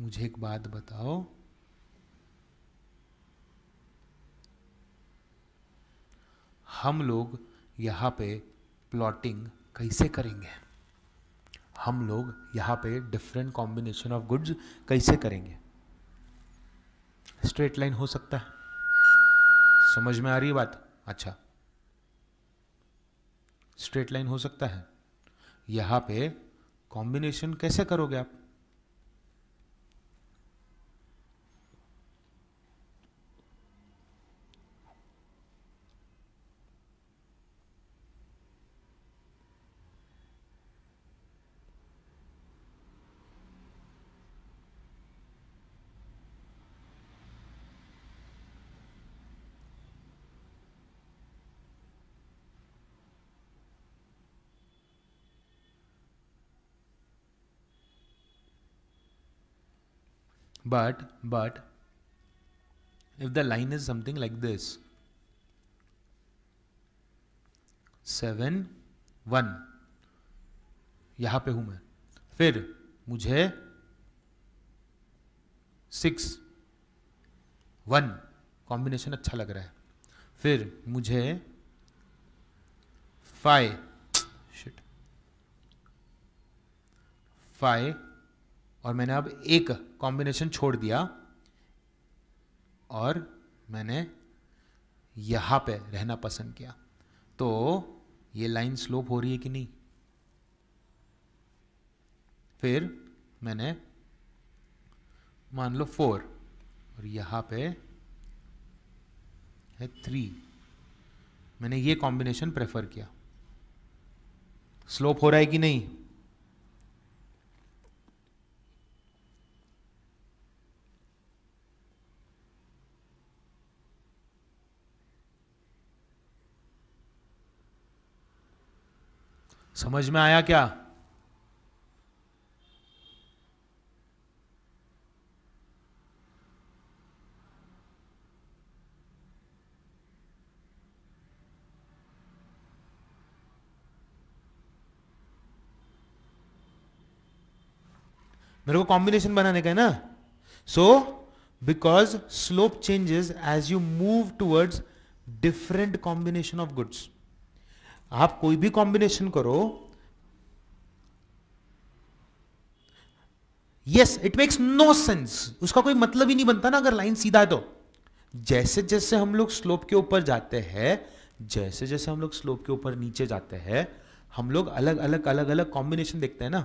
[SPEAKER 1] मुझे एक बात बताओ हम लोग यहाँ पे प्लॉटिंग कैसे करेंगे हम लोग यहाँ पे डिफरेंट कॉम्बिनेशन ऑफ गुड्स कैसे करेंगे स्ट्रेट लाइन हो सकता है समझ में आ रही है बात अच्छा स्ट्रेट लाइन हो सकता है यहाँ पे कॉम्बिनेशन कैसे करोगे आप but but if the line is something like this 7 1 यहां पे हूं मैं फिर मुझे सिक्स वन कॉम्बिनेशन अच्छा लग रहा है फिर मुझे फाइव शिट फाइव और मैंने अब एक कॉम्बिनेशन छोड़ दिया और मैंने यहाँ पे रहना पसंद किया तो ये लाइन स्लोप हो रही है कि नहीं फिर मैंने मान लो फोर और यहाँ पे है थ्री मैंने ये कॉम्बिनेशन प्रेफर किया स्लोप हो रहा है कि नहीं समझ में आया क्या मेरे को कॉम्बिनेशन बनाने का है ना so because slope changes as you move towards different combination of goods आप कोई भी कॉम्बिनेशन करो yes it makes no sense उसका कोई मतलब ही नहीं बनता ना अगर लाइन सीधा है तो जैसे जैसे हम लोग स्लोप के ऊपर जाते हैं जैसे जैसे हम लोग स्लोप के ऊपर नीचे जाते हैं हम लोग अलग अलग अलग अलग कॉम्बिनेशन देखते हैं ना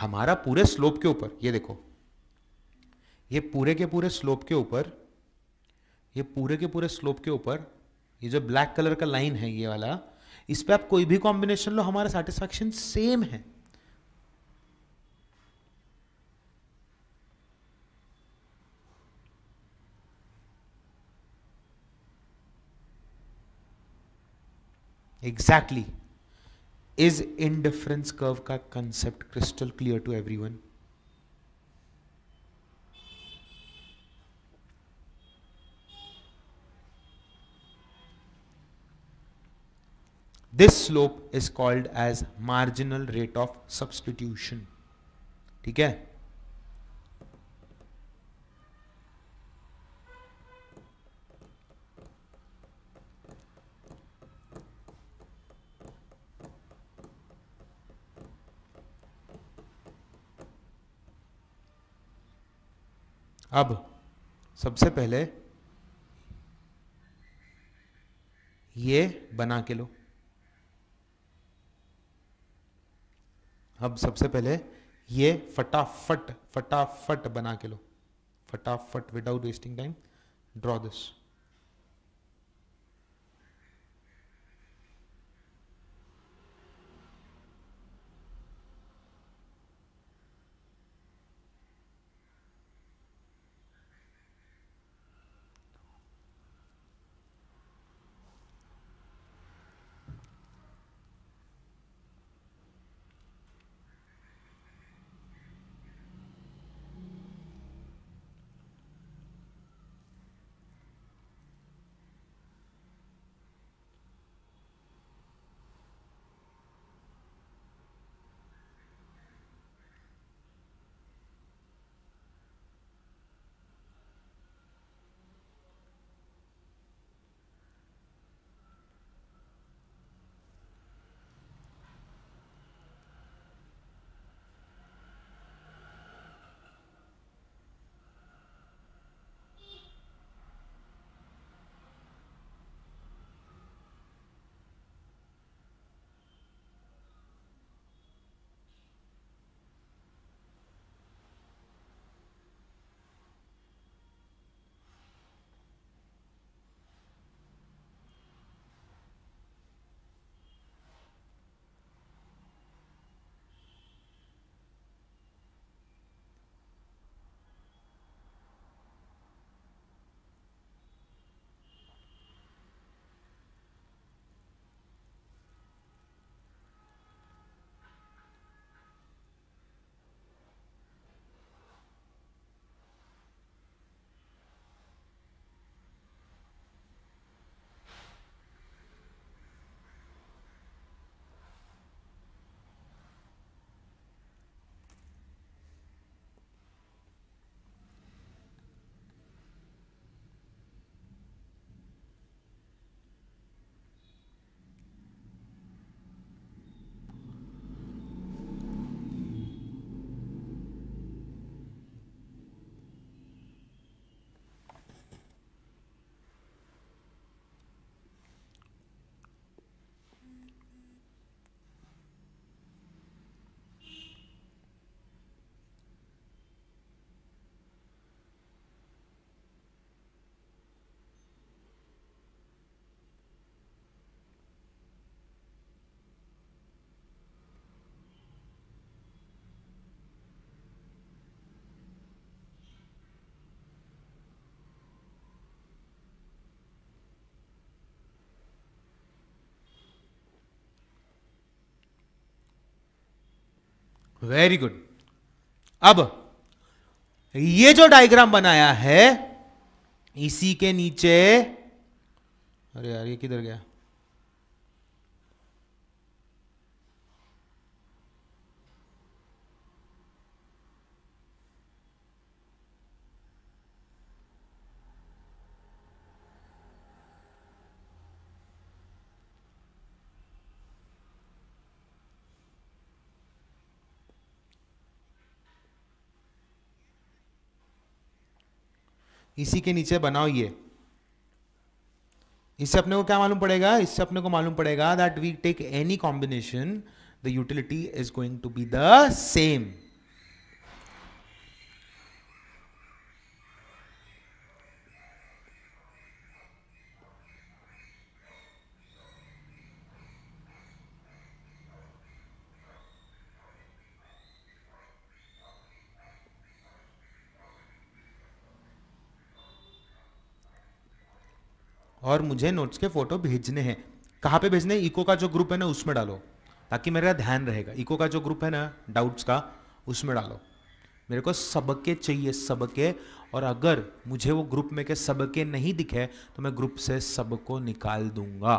[SPEAKER 1] हमारा पूरे स्लोप के ऊपर ये देखो ये पूरे के पूरे स्लोप के ऊपर ये पूरे के पूरे स्लोप के ऊपर ये जो ब्लैक कलर का लाइन है ये वाला इस पर आप कोई भी कॉम्बिनेशन लो हमारा सेटिस्फैक्शन सेम है एग्जैक्टली इज इनडिफरेंस कर्व का concept crystal clear to everyone this slope is called as marginal rate of substitution ठीक है अब सबसे पहले ये बना के लो अब सबसे पहले ये फटाफट फटाफट बना के लो फटाफट without wasting time draw this very good अब ये जो डायग्राम बनाया है इसी के नीचे अरे यार ये किधर गया इसी के नीचे बनाओ ये इससे अपने को क्या मालूम पड़ेगा इससे अपने को मालूम पड़ेगा that we take any combination the utility is going to be the same और मुझे नोट्स के फोटो भेजने हैं कहाँ पे भेजने इको का जो ग्रुप है ना उसमें डालो ताकि मेरा ध्यान रहेगा इको का जो ग्रुप है ना डाउट्स का उसमें डालो मेरे को सबके चाहिए सबके और अगर मुझे वो ग्रुप में के सबके नहीं दिखे तो मैं ग्रुप से सबको निकाल दूंगा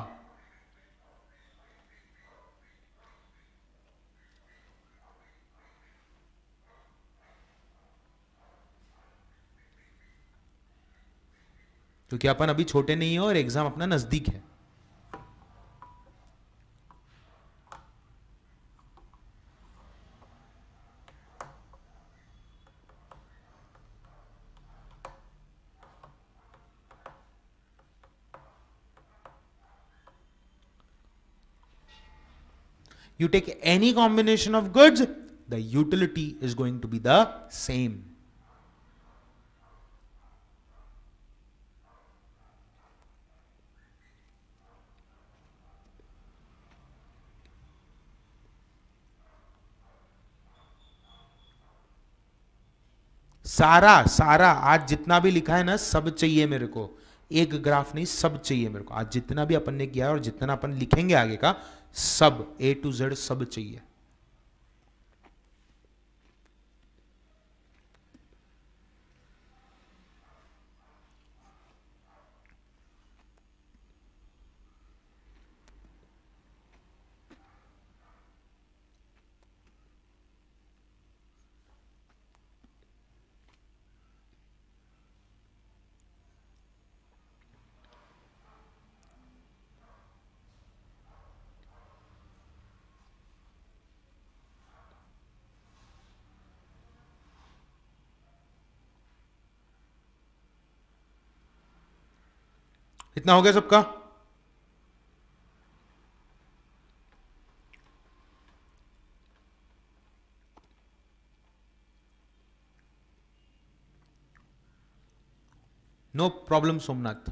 [SPEAKER 1] क्योंकि अपन अभी छोटे नहीं है और एग्जाम अपना नजदीक है you take any combination of goods the utility is going to be the same सारा सारा आज जितना भी लिखा है ना सब चाहिए मेरे को एक ग्राफ नहीं सब चाहिए मेरे को आज जितना भी अपन ने किया है और जितना अपन लिखेंगे आगे का सब ए टू जेड सब चाहिए कितना हो गया सबका नो प्रॉब्लम सोमनाथ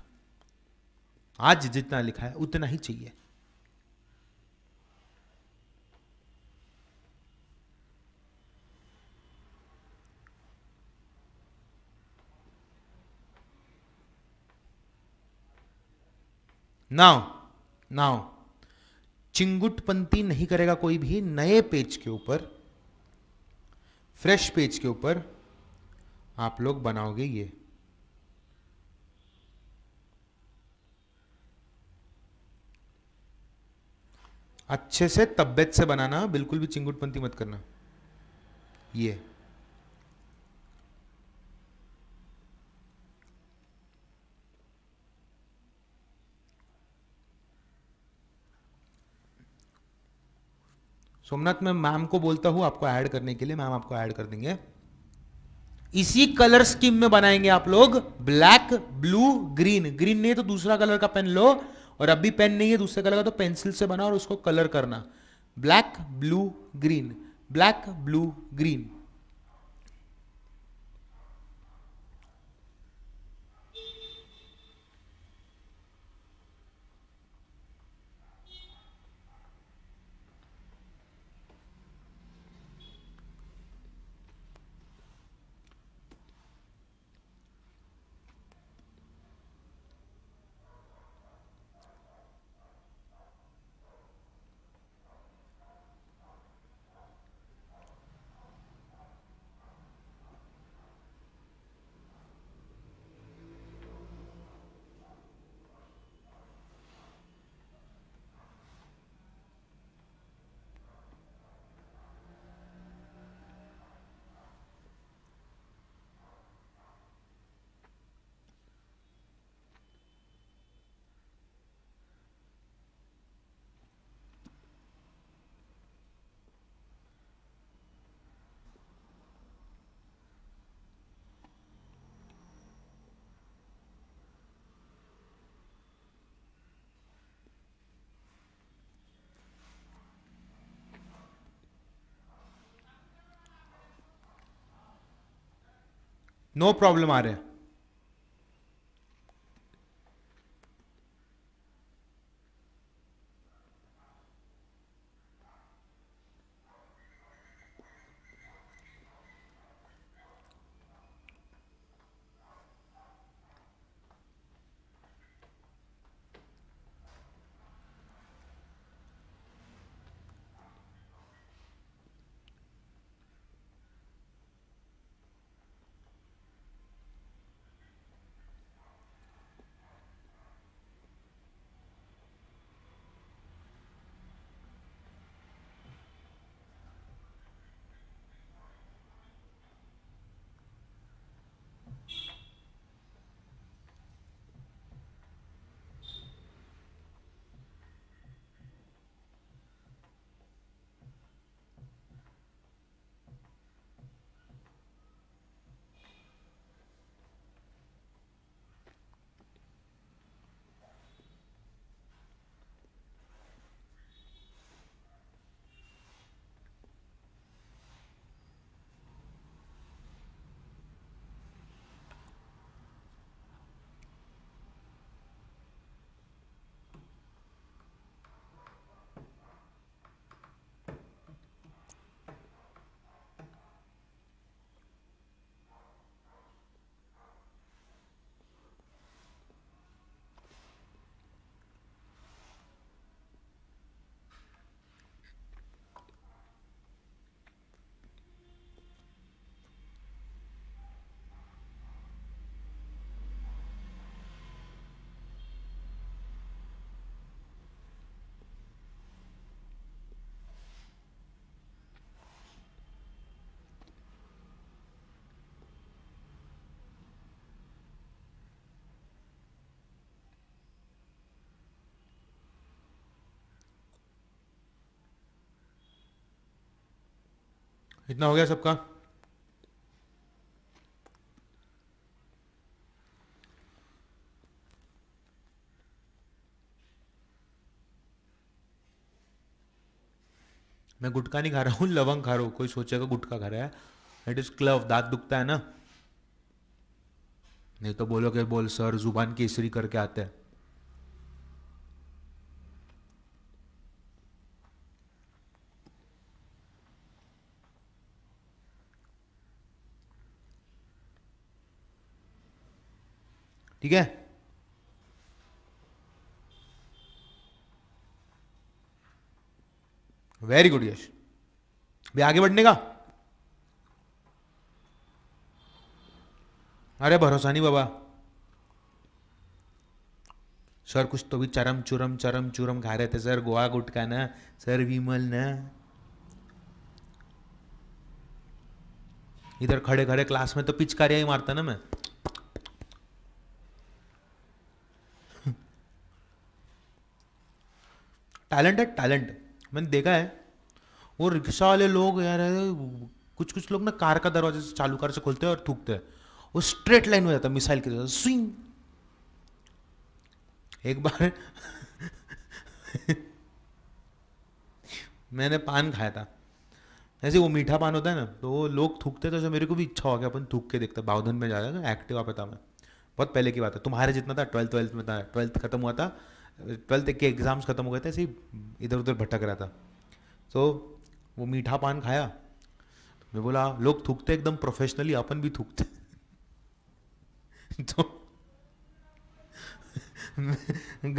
[SPEAKER 1] आज जितना लिखा है उतना ही चाहिए नाउ नाउ चिंगुटपंती नहीं करेगा कोई भी नए पेज के ऊपर फ्रेश पेज के ऊपर आप लोग बनाओगे ये अच्छे से तबियत से बनाना बिल्कुल भी चिंगुटपंती मत करना ये सोमनाथ मैं मैम को बोलता हूं आपको ऐड करने के लिए मैम आपको ऐड कर देंगे इसी कलर स्कीम में बनाएंगे आप लोग ब्लैक ब्लू ग्रीन ग्रीन नहीं है तो दूसरा कलर का पेन लो और अभी पेन नहीं है दूसरे कलर का तो पेंसिल से बनाओ और उसको कलर करना black blue green black blue green no problem आ रहा है इतना हो गया सबका मैं गुटखा नहीं खा रहा हूँ लवंग खा रहा हूं कोई सोचेगा गुटका खा रहा है इट इज क्लव दांत दुखता है ना नहीं तो बोलो के बोल सर जुबान केसरी करके आते हैं ठीक है वेरी गुड यश भी आगे बढ़ने का अरे भरोसा नहीं बाबा सर कुछ तो भी चरम चुरम चरम चुरम खा रहे थे सर गोवा गुटका ना सर विमल ना इधर खड़े खड़े क्लास में तो पिचकारियां ही मारता ना मैं टैलेंट है टैलेंट मैंने देखा है वो रिक्शा वाले लोग यार कुछ कुछ लोग ना कार का दरवाजे से चालू कार से खोलते हैं और थूकते हैं वो स्ट्रेट लाइन हो जाता है मिसाइल की तरह स्विंग एक बार मैंने पान खाया था ऐसे वो मीठा पान होता है ना तो वो लोग थूकते थे तो मेरे को भी इच्छा हो गया अपन थूक के देखते बावधन में जा रहा था एक्टिवा पे था मैं बहुत पहले की बात है तुम्हारे जितना था ट्वेल्थ ट्वेल्थ में था ट्वेल्थ खत्म हुआ था ट्वेल्थ के एग्ज़ाम्स ख़त्म हो गए थे ऐसे इधर उधर भटक रहा था तो वो मीठा पान खाया तो मैं बोला लोग थूकते एकदम प्रोफेशनली अपन भी थूकते तो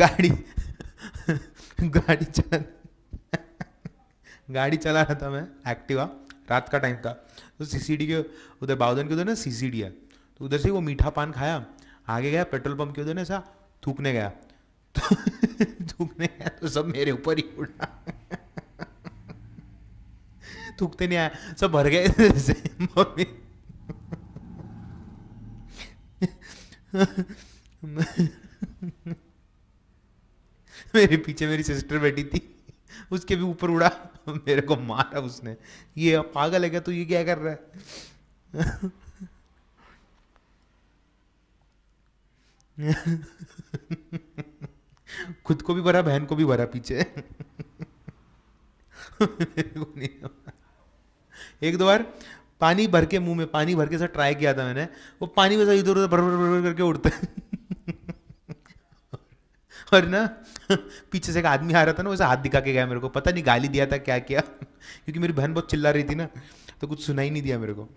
[SPEAKER 1] गाड़ी गाड़ी चला गाड़ी चला रहा था मैं एक्टिवा रात का टाइम था तो सीसीडी के उधर बाउदन के उधर ना सीसीडी है तो उधर से वो मीठा पान खाया आगे गया पेट्रोल पंप के उधर ना ऐसा थूकने गया तो थूकने तो सब मेरे ऊपर ही उड़ा थूकते नहीं आया सब भर गए मेरे पीछे मेरी सिस्टर बैठी थी उसके भी ऊपर उड़ा मेरे को मारा उसने ये पागल है क्या तू ये क्या कर रहा है खुद को भी भरा बहन को भी भरा पीछे एक दो बार पानी भर के मुंह में पानी भर के साथ ट्राई किया था मैंने वो पानी वैसा इधर उधर भर भर करके उड़ते और ना पीछे से एक आदमी आ रहा था ना वैसे हाथ दिखा के गया मेरे को पता नहीं गाली दिया था क्या किया क्योंकि मेरी बहन बहुत चिल्ला रही थी ना तो कुछ सुना ही नहीं दिया मेरे को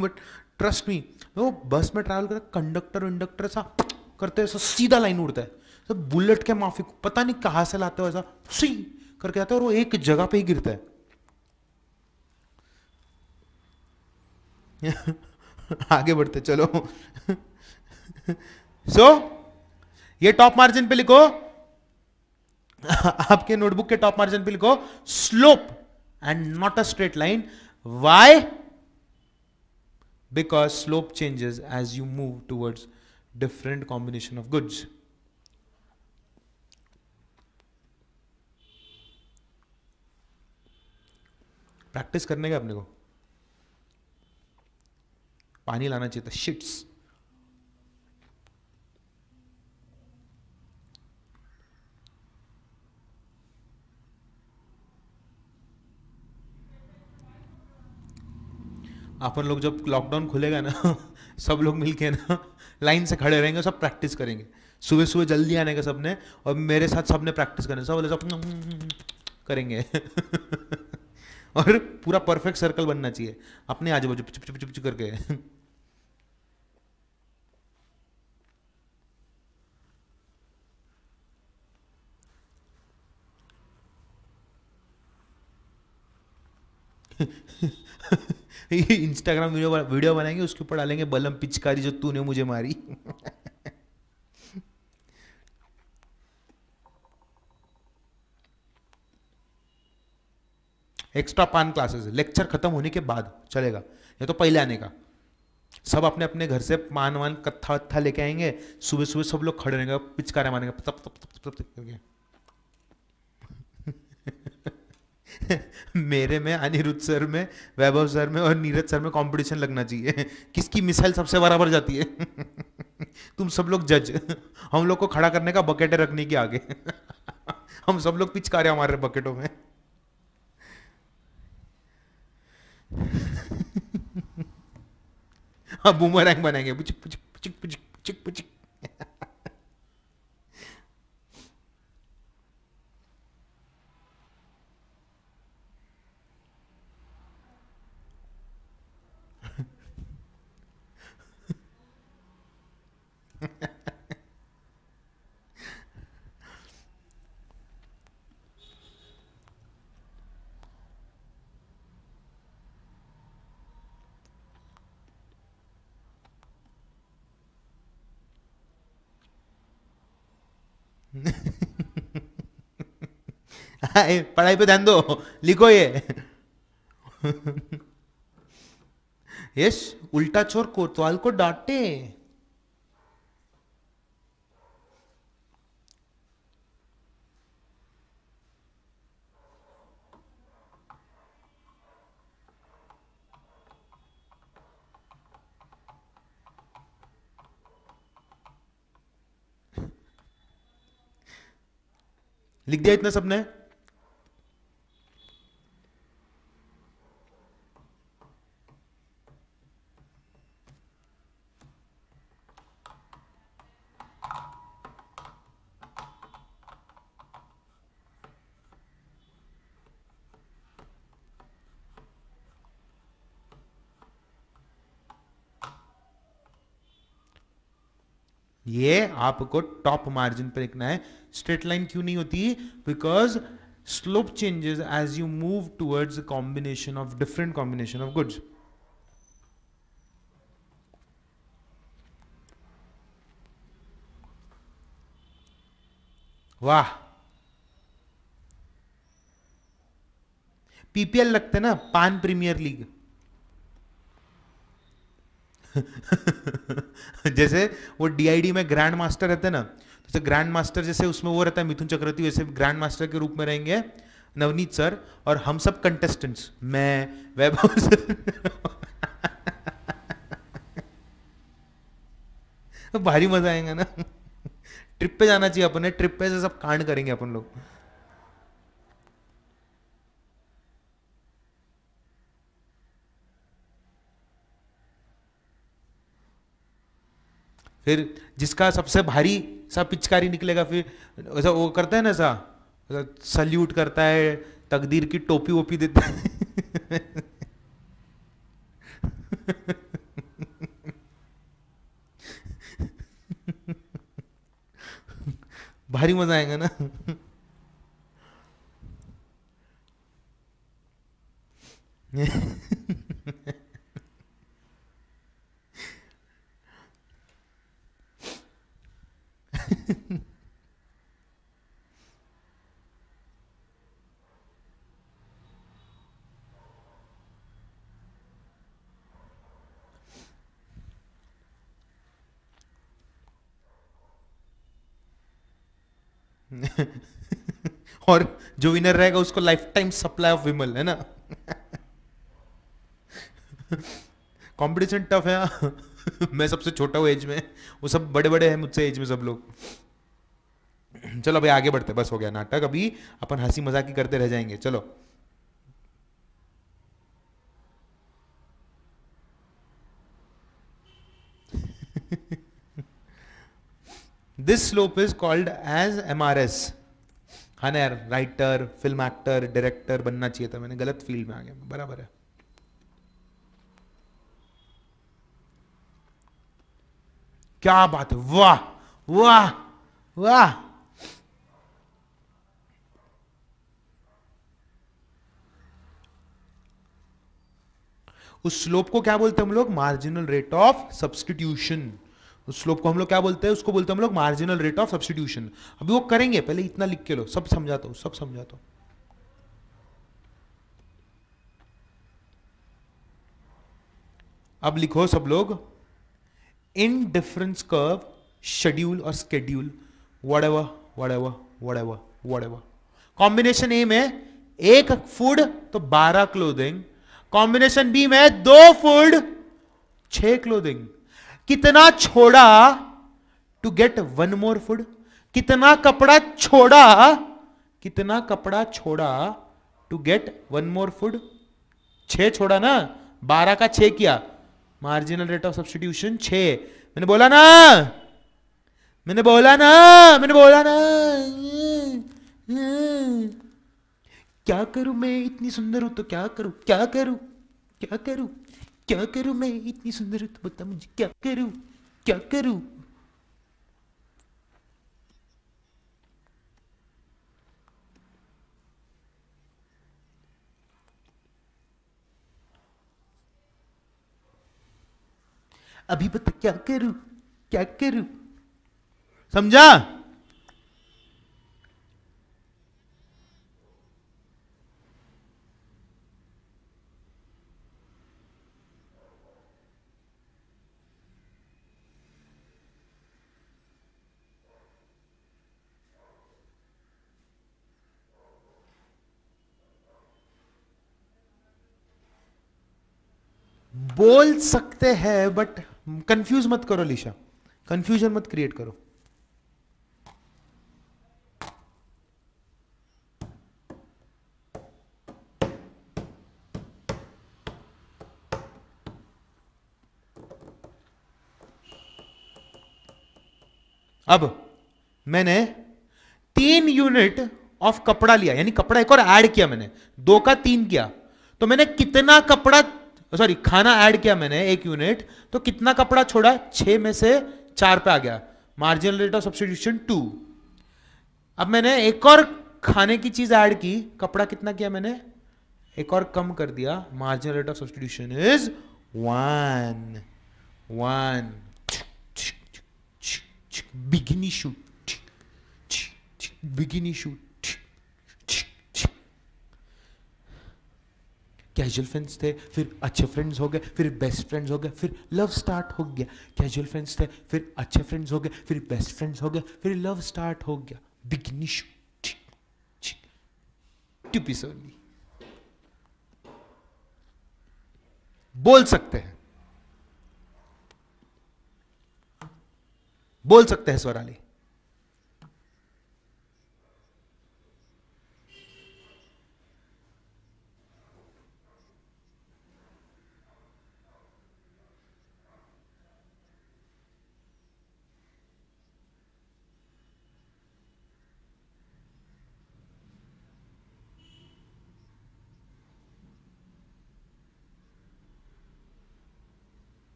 [SPEAKER 1] बट ट्रस्ट मी तो बस में ट्रैवल करते कंडक्टर वंडक्टर ऐसा करते ऐसा सीधा लाइन उड़ता है तो बुलेट के माफी पता नहीं कहाँ से लाते हो ऐसा सी करके आते हैं और वो एक जगह पे ही गिरता है आगे बढ़ते चलो सो so, ये टॉप मार्जिन पे लिखो आपके नोटबुक के टॉप मार्जिन पे लिखो slope and not a straight line why because slope changes as you move towards different combination of goods. Practice करने का अपने को पानी लाना चाहिए था शिट्स अपन लोग जब लॉकडाउन खुलेगा ना सब लोग मिल के ना लाइन से खड़े रहेंगे सब प्रैक्टिस करेंगे सुबह सुबह जल्दी आने का सबने और मेरे साथ सबने प्रैक्टिस करने सब बोले सब हम्म, हम्म, हम्म, करेंगे और पूरा परफेक्ट सर्कल बनना चाहिए अपने आजू बाजू चुप चुप चुप चुप करके इंस्टाग्राम वीडियो वीडियो बनाएंगे उसके ऊपर डालेंगे बलम पिचकारी जो तूने मुझे मारी एक्स्ट्रा पान क्लासेस लेक्चर खत्म होने के बाद चलेगा या तो पहले आने का सब अपने अपने घर से पान वान कत्था वत्था लेके आएंगे सुबह सुबह सब लोग खड़े रहेंगे पिचकारे मारेंगे तप तप तप तप तप करके मेरे में अनिरुद्ध सर में वैभव सर में और नीरज सर में कंपटीशन लगना चाहिए किसकी मिसाइल सबसे बराबर जाती है तुम सब लोग जज हम लोग को खड़ा करने का बकेट रखने के आगे हम सब लोग रहे हमारे बकेटों में अब बूमरैंग बनाएंगे पुचक पुचक पुचक पुचक पुचक पुचक पढ़ाई पे ध्यान दो लिखो ये यश उल्टा चोर कोतवाल को डांटे लिख दिया इतना सबने आपको टॉप मार्जिन पर लिखना है स्ट्रेट लाइन क्यों नहीं होती because slope changes as you move towards combination of different combination of goods वाह पीपीएल लगता है ना पान प्रीमियर लीग जैसे वो डीआईडी में ग्रैंड मास्टर रहते ना तो, तो ग्रैंड मास्टर जैसे उसमें वो रहता है मिथुन चक्रवर्ती वैसे ग्रैंड मास्टर के रूप में रहेंगे नवनीत सर और हम सब कंटेस्टेंट्स मैं वैभव सर भारी मजा आएगा ना ट्रिप पे जाना चाहिए अपन ने ट्रिप पे सब कांड करेंगे अपन लोग फिर जिसका सबसे भारी सा पिचकारी निकलेगा फिर ऐसा वो करता है ना सा सल्यूट करता है तकदीर की टोपी वोपी देता है भारी मजा आएगा ना और जो विनर रहेगा उसको lifetime supply of Vimal है ना कंपटीशन टफ है हाँ। मैं सबसे छोटा हूँ एज में वो सब बड़े बड़े हैं मुझसे एज में सब लोग चलो भाई आगे बढ़ते बस हो गया नाटक अभी अपन हंसी मजाक ही करते रह जाएंगे चलो this slope is called as M R S हाँ ना यार राइटर फिल्म एक्टर डायरेक्टर बनना चाहिए था मैंने गलत फील्ड में आ गया बराबर है क्या बात है वाह वाह वाह उस स्लोप को क्या बोलते हैं हम लोग मार्जिनल रेट ऑफ सब्सटीट्यूशन उस स्लोप को हम लोग क्या बोलते हैं उसको बोलते हैं हम लोग मार्जिनल रेट ऑफ सब्सटीट्यूशन अभी वो करेंगे पहले इतना लिख के लो सब समझाता हूं सब समझाता हूं अब लिखो सब लोग indifference curve schedule or schedule whatever whatever whatever whatever combination A में एक फूड तो बारह क्लोदिंग कॉम्बिनेशन बी में दो फूड छह क्लोदिंग कितना छोड़ा to get one more food कितना कपड़ा छोड़ा कितना कपड़ा छोड़ा to get one more food छे छोड़ा ना बारह का छे किया मार्जिनल रेट ऑफ सब्सटीट्यूशन छ मैंने बोला ना मैंने बोला ना मैंने बोला ना क्या करूं मैं इतनी सुंदर हूं तो क्या करूं क्या करूं क्या करूं क्या करूं मैं इतनी सुंदर हूं तो बता मुझे क्या करूं क्या करूं अभी बता क्या करू क्या करू समझा बोल सकते हैं बट कंफ्यूज मत करो लिशा कंफ्यूजन मत क्रिएट करो अब मैंने तीन यूनिट ऑफ कपड़ा लिया यानी कपड़ा एक और ऐड किया मैंने दो का तीन किया तो मैंने कितना कपड़ा सॉरी खाना ऐड किया मैंने एक यूनिट तो कितना कपड़ा छोड़ा छ में से चार पे आ गया marginal rate of substitution two अब मैंने एक और खाने की चीज़ ऐड की कपड़ा कितना किया मैंने एक और कम कर दिया marginal rate of substitution is one one bikini shoot bikini shoot casual friends थे फिर अच्छे फ्रेंड्स हो गए फिर बेस्ट फ्रेंड्स हो गए फिर लव स्टार्ट हो गया कैजुअल फ्रेंड्स थे फिर अच्छे फ्रेंड्स हो गए फिर बेस्ट फ्रेंड्स हो गए फिर लव स्टार्ट हो गया बिगनिश टिपिसोली बोल सकते हैं बोल सकते हैं स्वराली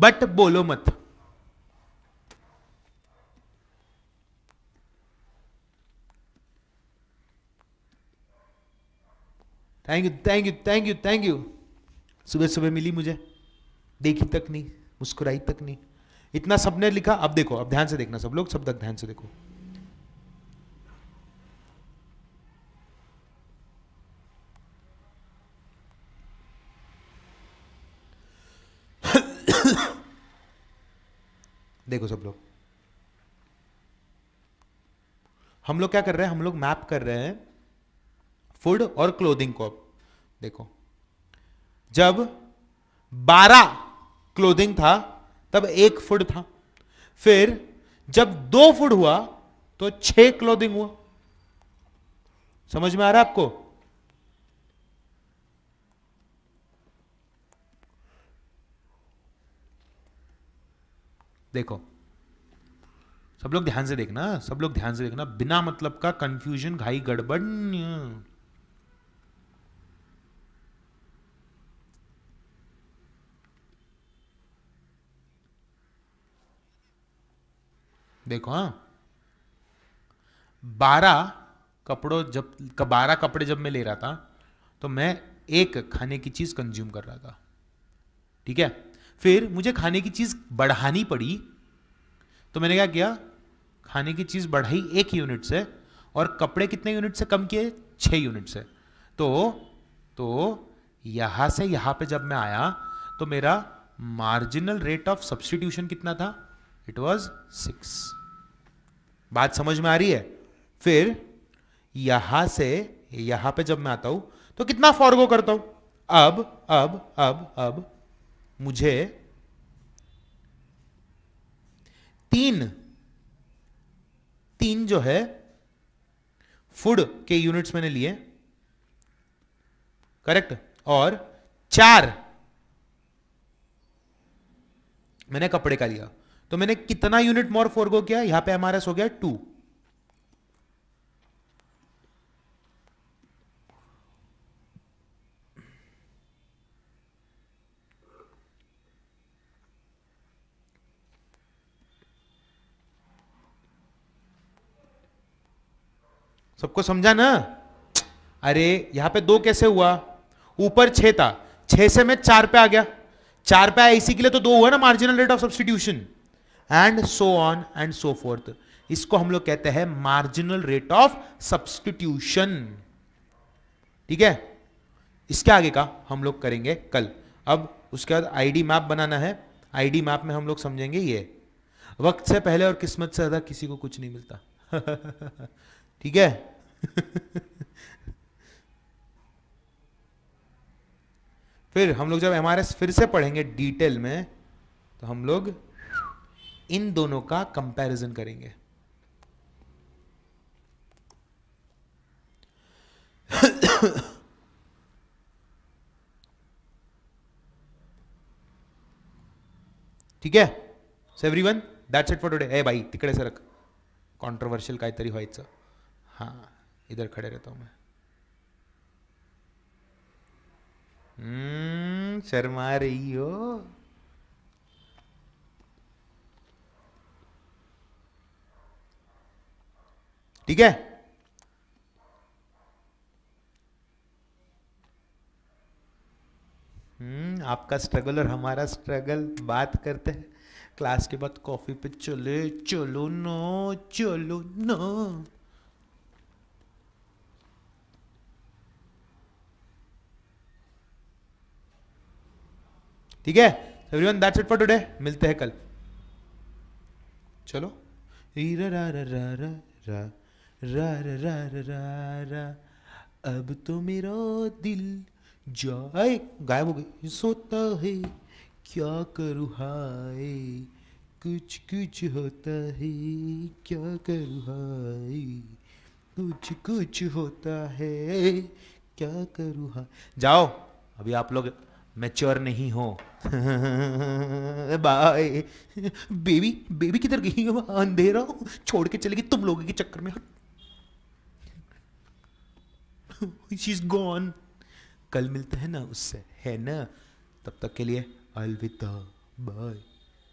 [SPEAKER 1] बट बोलो मत thank you thank you thank you thank you सुबह सुबह मिली मुझे देखी तक नहीं मुस्कुराई तक नहीं इतना सबने लिखा अब देखो अब ध्यान से देखना सब लोग सब तक ध्यान से देखो देखो सब लोग हम लोग क्या कर रहे हैं हम लोग मैप कर रहे हैं फूड और क्लोथिंग को देखो जब बारह क्लोथिंग था तब एक फूड था फिर जब दो फूड हुआ तो छह क्लोथिंग हुआ समझ में आ रहा है आपको देखो सब लोग ध्यान से देखना सब लोग ध्यान से देखना बिना मतलब का कंफ्यूजन घाई गड़बड़ देखो हाँ बारह कपड़ों जब बारह कपड़े जब मैं ले रहा था तो मैं एक खाने की चीज कंज्यूम कर रहा था ठीक है फिर मुझे खाने की चीज़ बढ़ानी पड़ी तो मैंने क्या किया खाने की चीज़ बढ़ाई एक यूनिट से और कपड़े कितने यूनिट से कम किए छह यूनिट से तो तो यहां से यहां पे जब मैं आया तो मेरा मार्जिनल रेट ऑफ सब्सटीट्यूशन कितना था इट वॉज सिक्स बात समझ में आ रही है फिर यहां से यहां पे जब मैं आता हूं तो कितना फॉरगो करता हूं अब अब अब अब मुझे तीन तीन जो है फूड के यूनिट्स मैंने लिए करेक्ट और चार मैंने कपड़े का लिया तो मैंने कितना यूनिट मोर फोरगो किया यहां पे हमारा हो गया टू सबको समझा ना अरे यहां पे दो कैसे हुआ ऊपर छह था छह से मैं चार पे आ गया चार पे आया इसी के लिए तो दो हुआ ना marginal rate of substitution and so on and so forth इसको हम लोग कहते हैं मार्जिनल रेट ऑफ सब्सटीट्यूशन ठीक है इसके आगे का हम लोग करेंगे कल अब उसके बाद आईडी मैप बनाना है आईडी मैप में हम लोग समझेंगे ये वक्त से पहले और किस्मत से ज्यादा किसी को कुछ नहीं मिलता ठीक है फिर हम लोग जब एम फिर से पढ़ेंगे डिटेल में तो हम लोग इन दोनों का कंपैरिजन करेंगे ठीक है so everyone that's it for today ए भाई तिकडे सरक कॉन्ट्रोवर्शियल काहीतरी व्हायचं हां इधर खड़े रहता हूँ मैं हम्म शर्मा रही हो ठीक है हम्म आपका स्ट्रगल और हमारा स्ट्रगल बात करते हैं क्लास के बाद कॉफी पे चले चलो नो चलो नो ठीक है everyone that's it for today मिलते हैं कल चलो अब तो मेरा दिल जाए गायब हो गई सोता है क्या करूँ हाय कुछ कुछ होता है क्या करूँ हाय कुछ कुछ होता है क्या करूँ हाय जाओ अभी आप लोग मैच्योर नहीं हो बाय बेबी बेबी किधर गई अंधेरा छोड़ के चलेगी तुम लोगों के चक्कर में शी इज गॉन कल मिलते हैं ना उससे है ना तब तक के लिए अलविदा बाय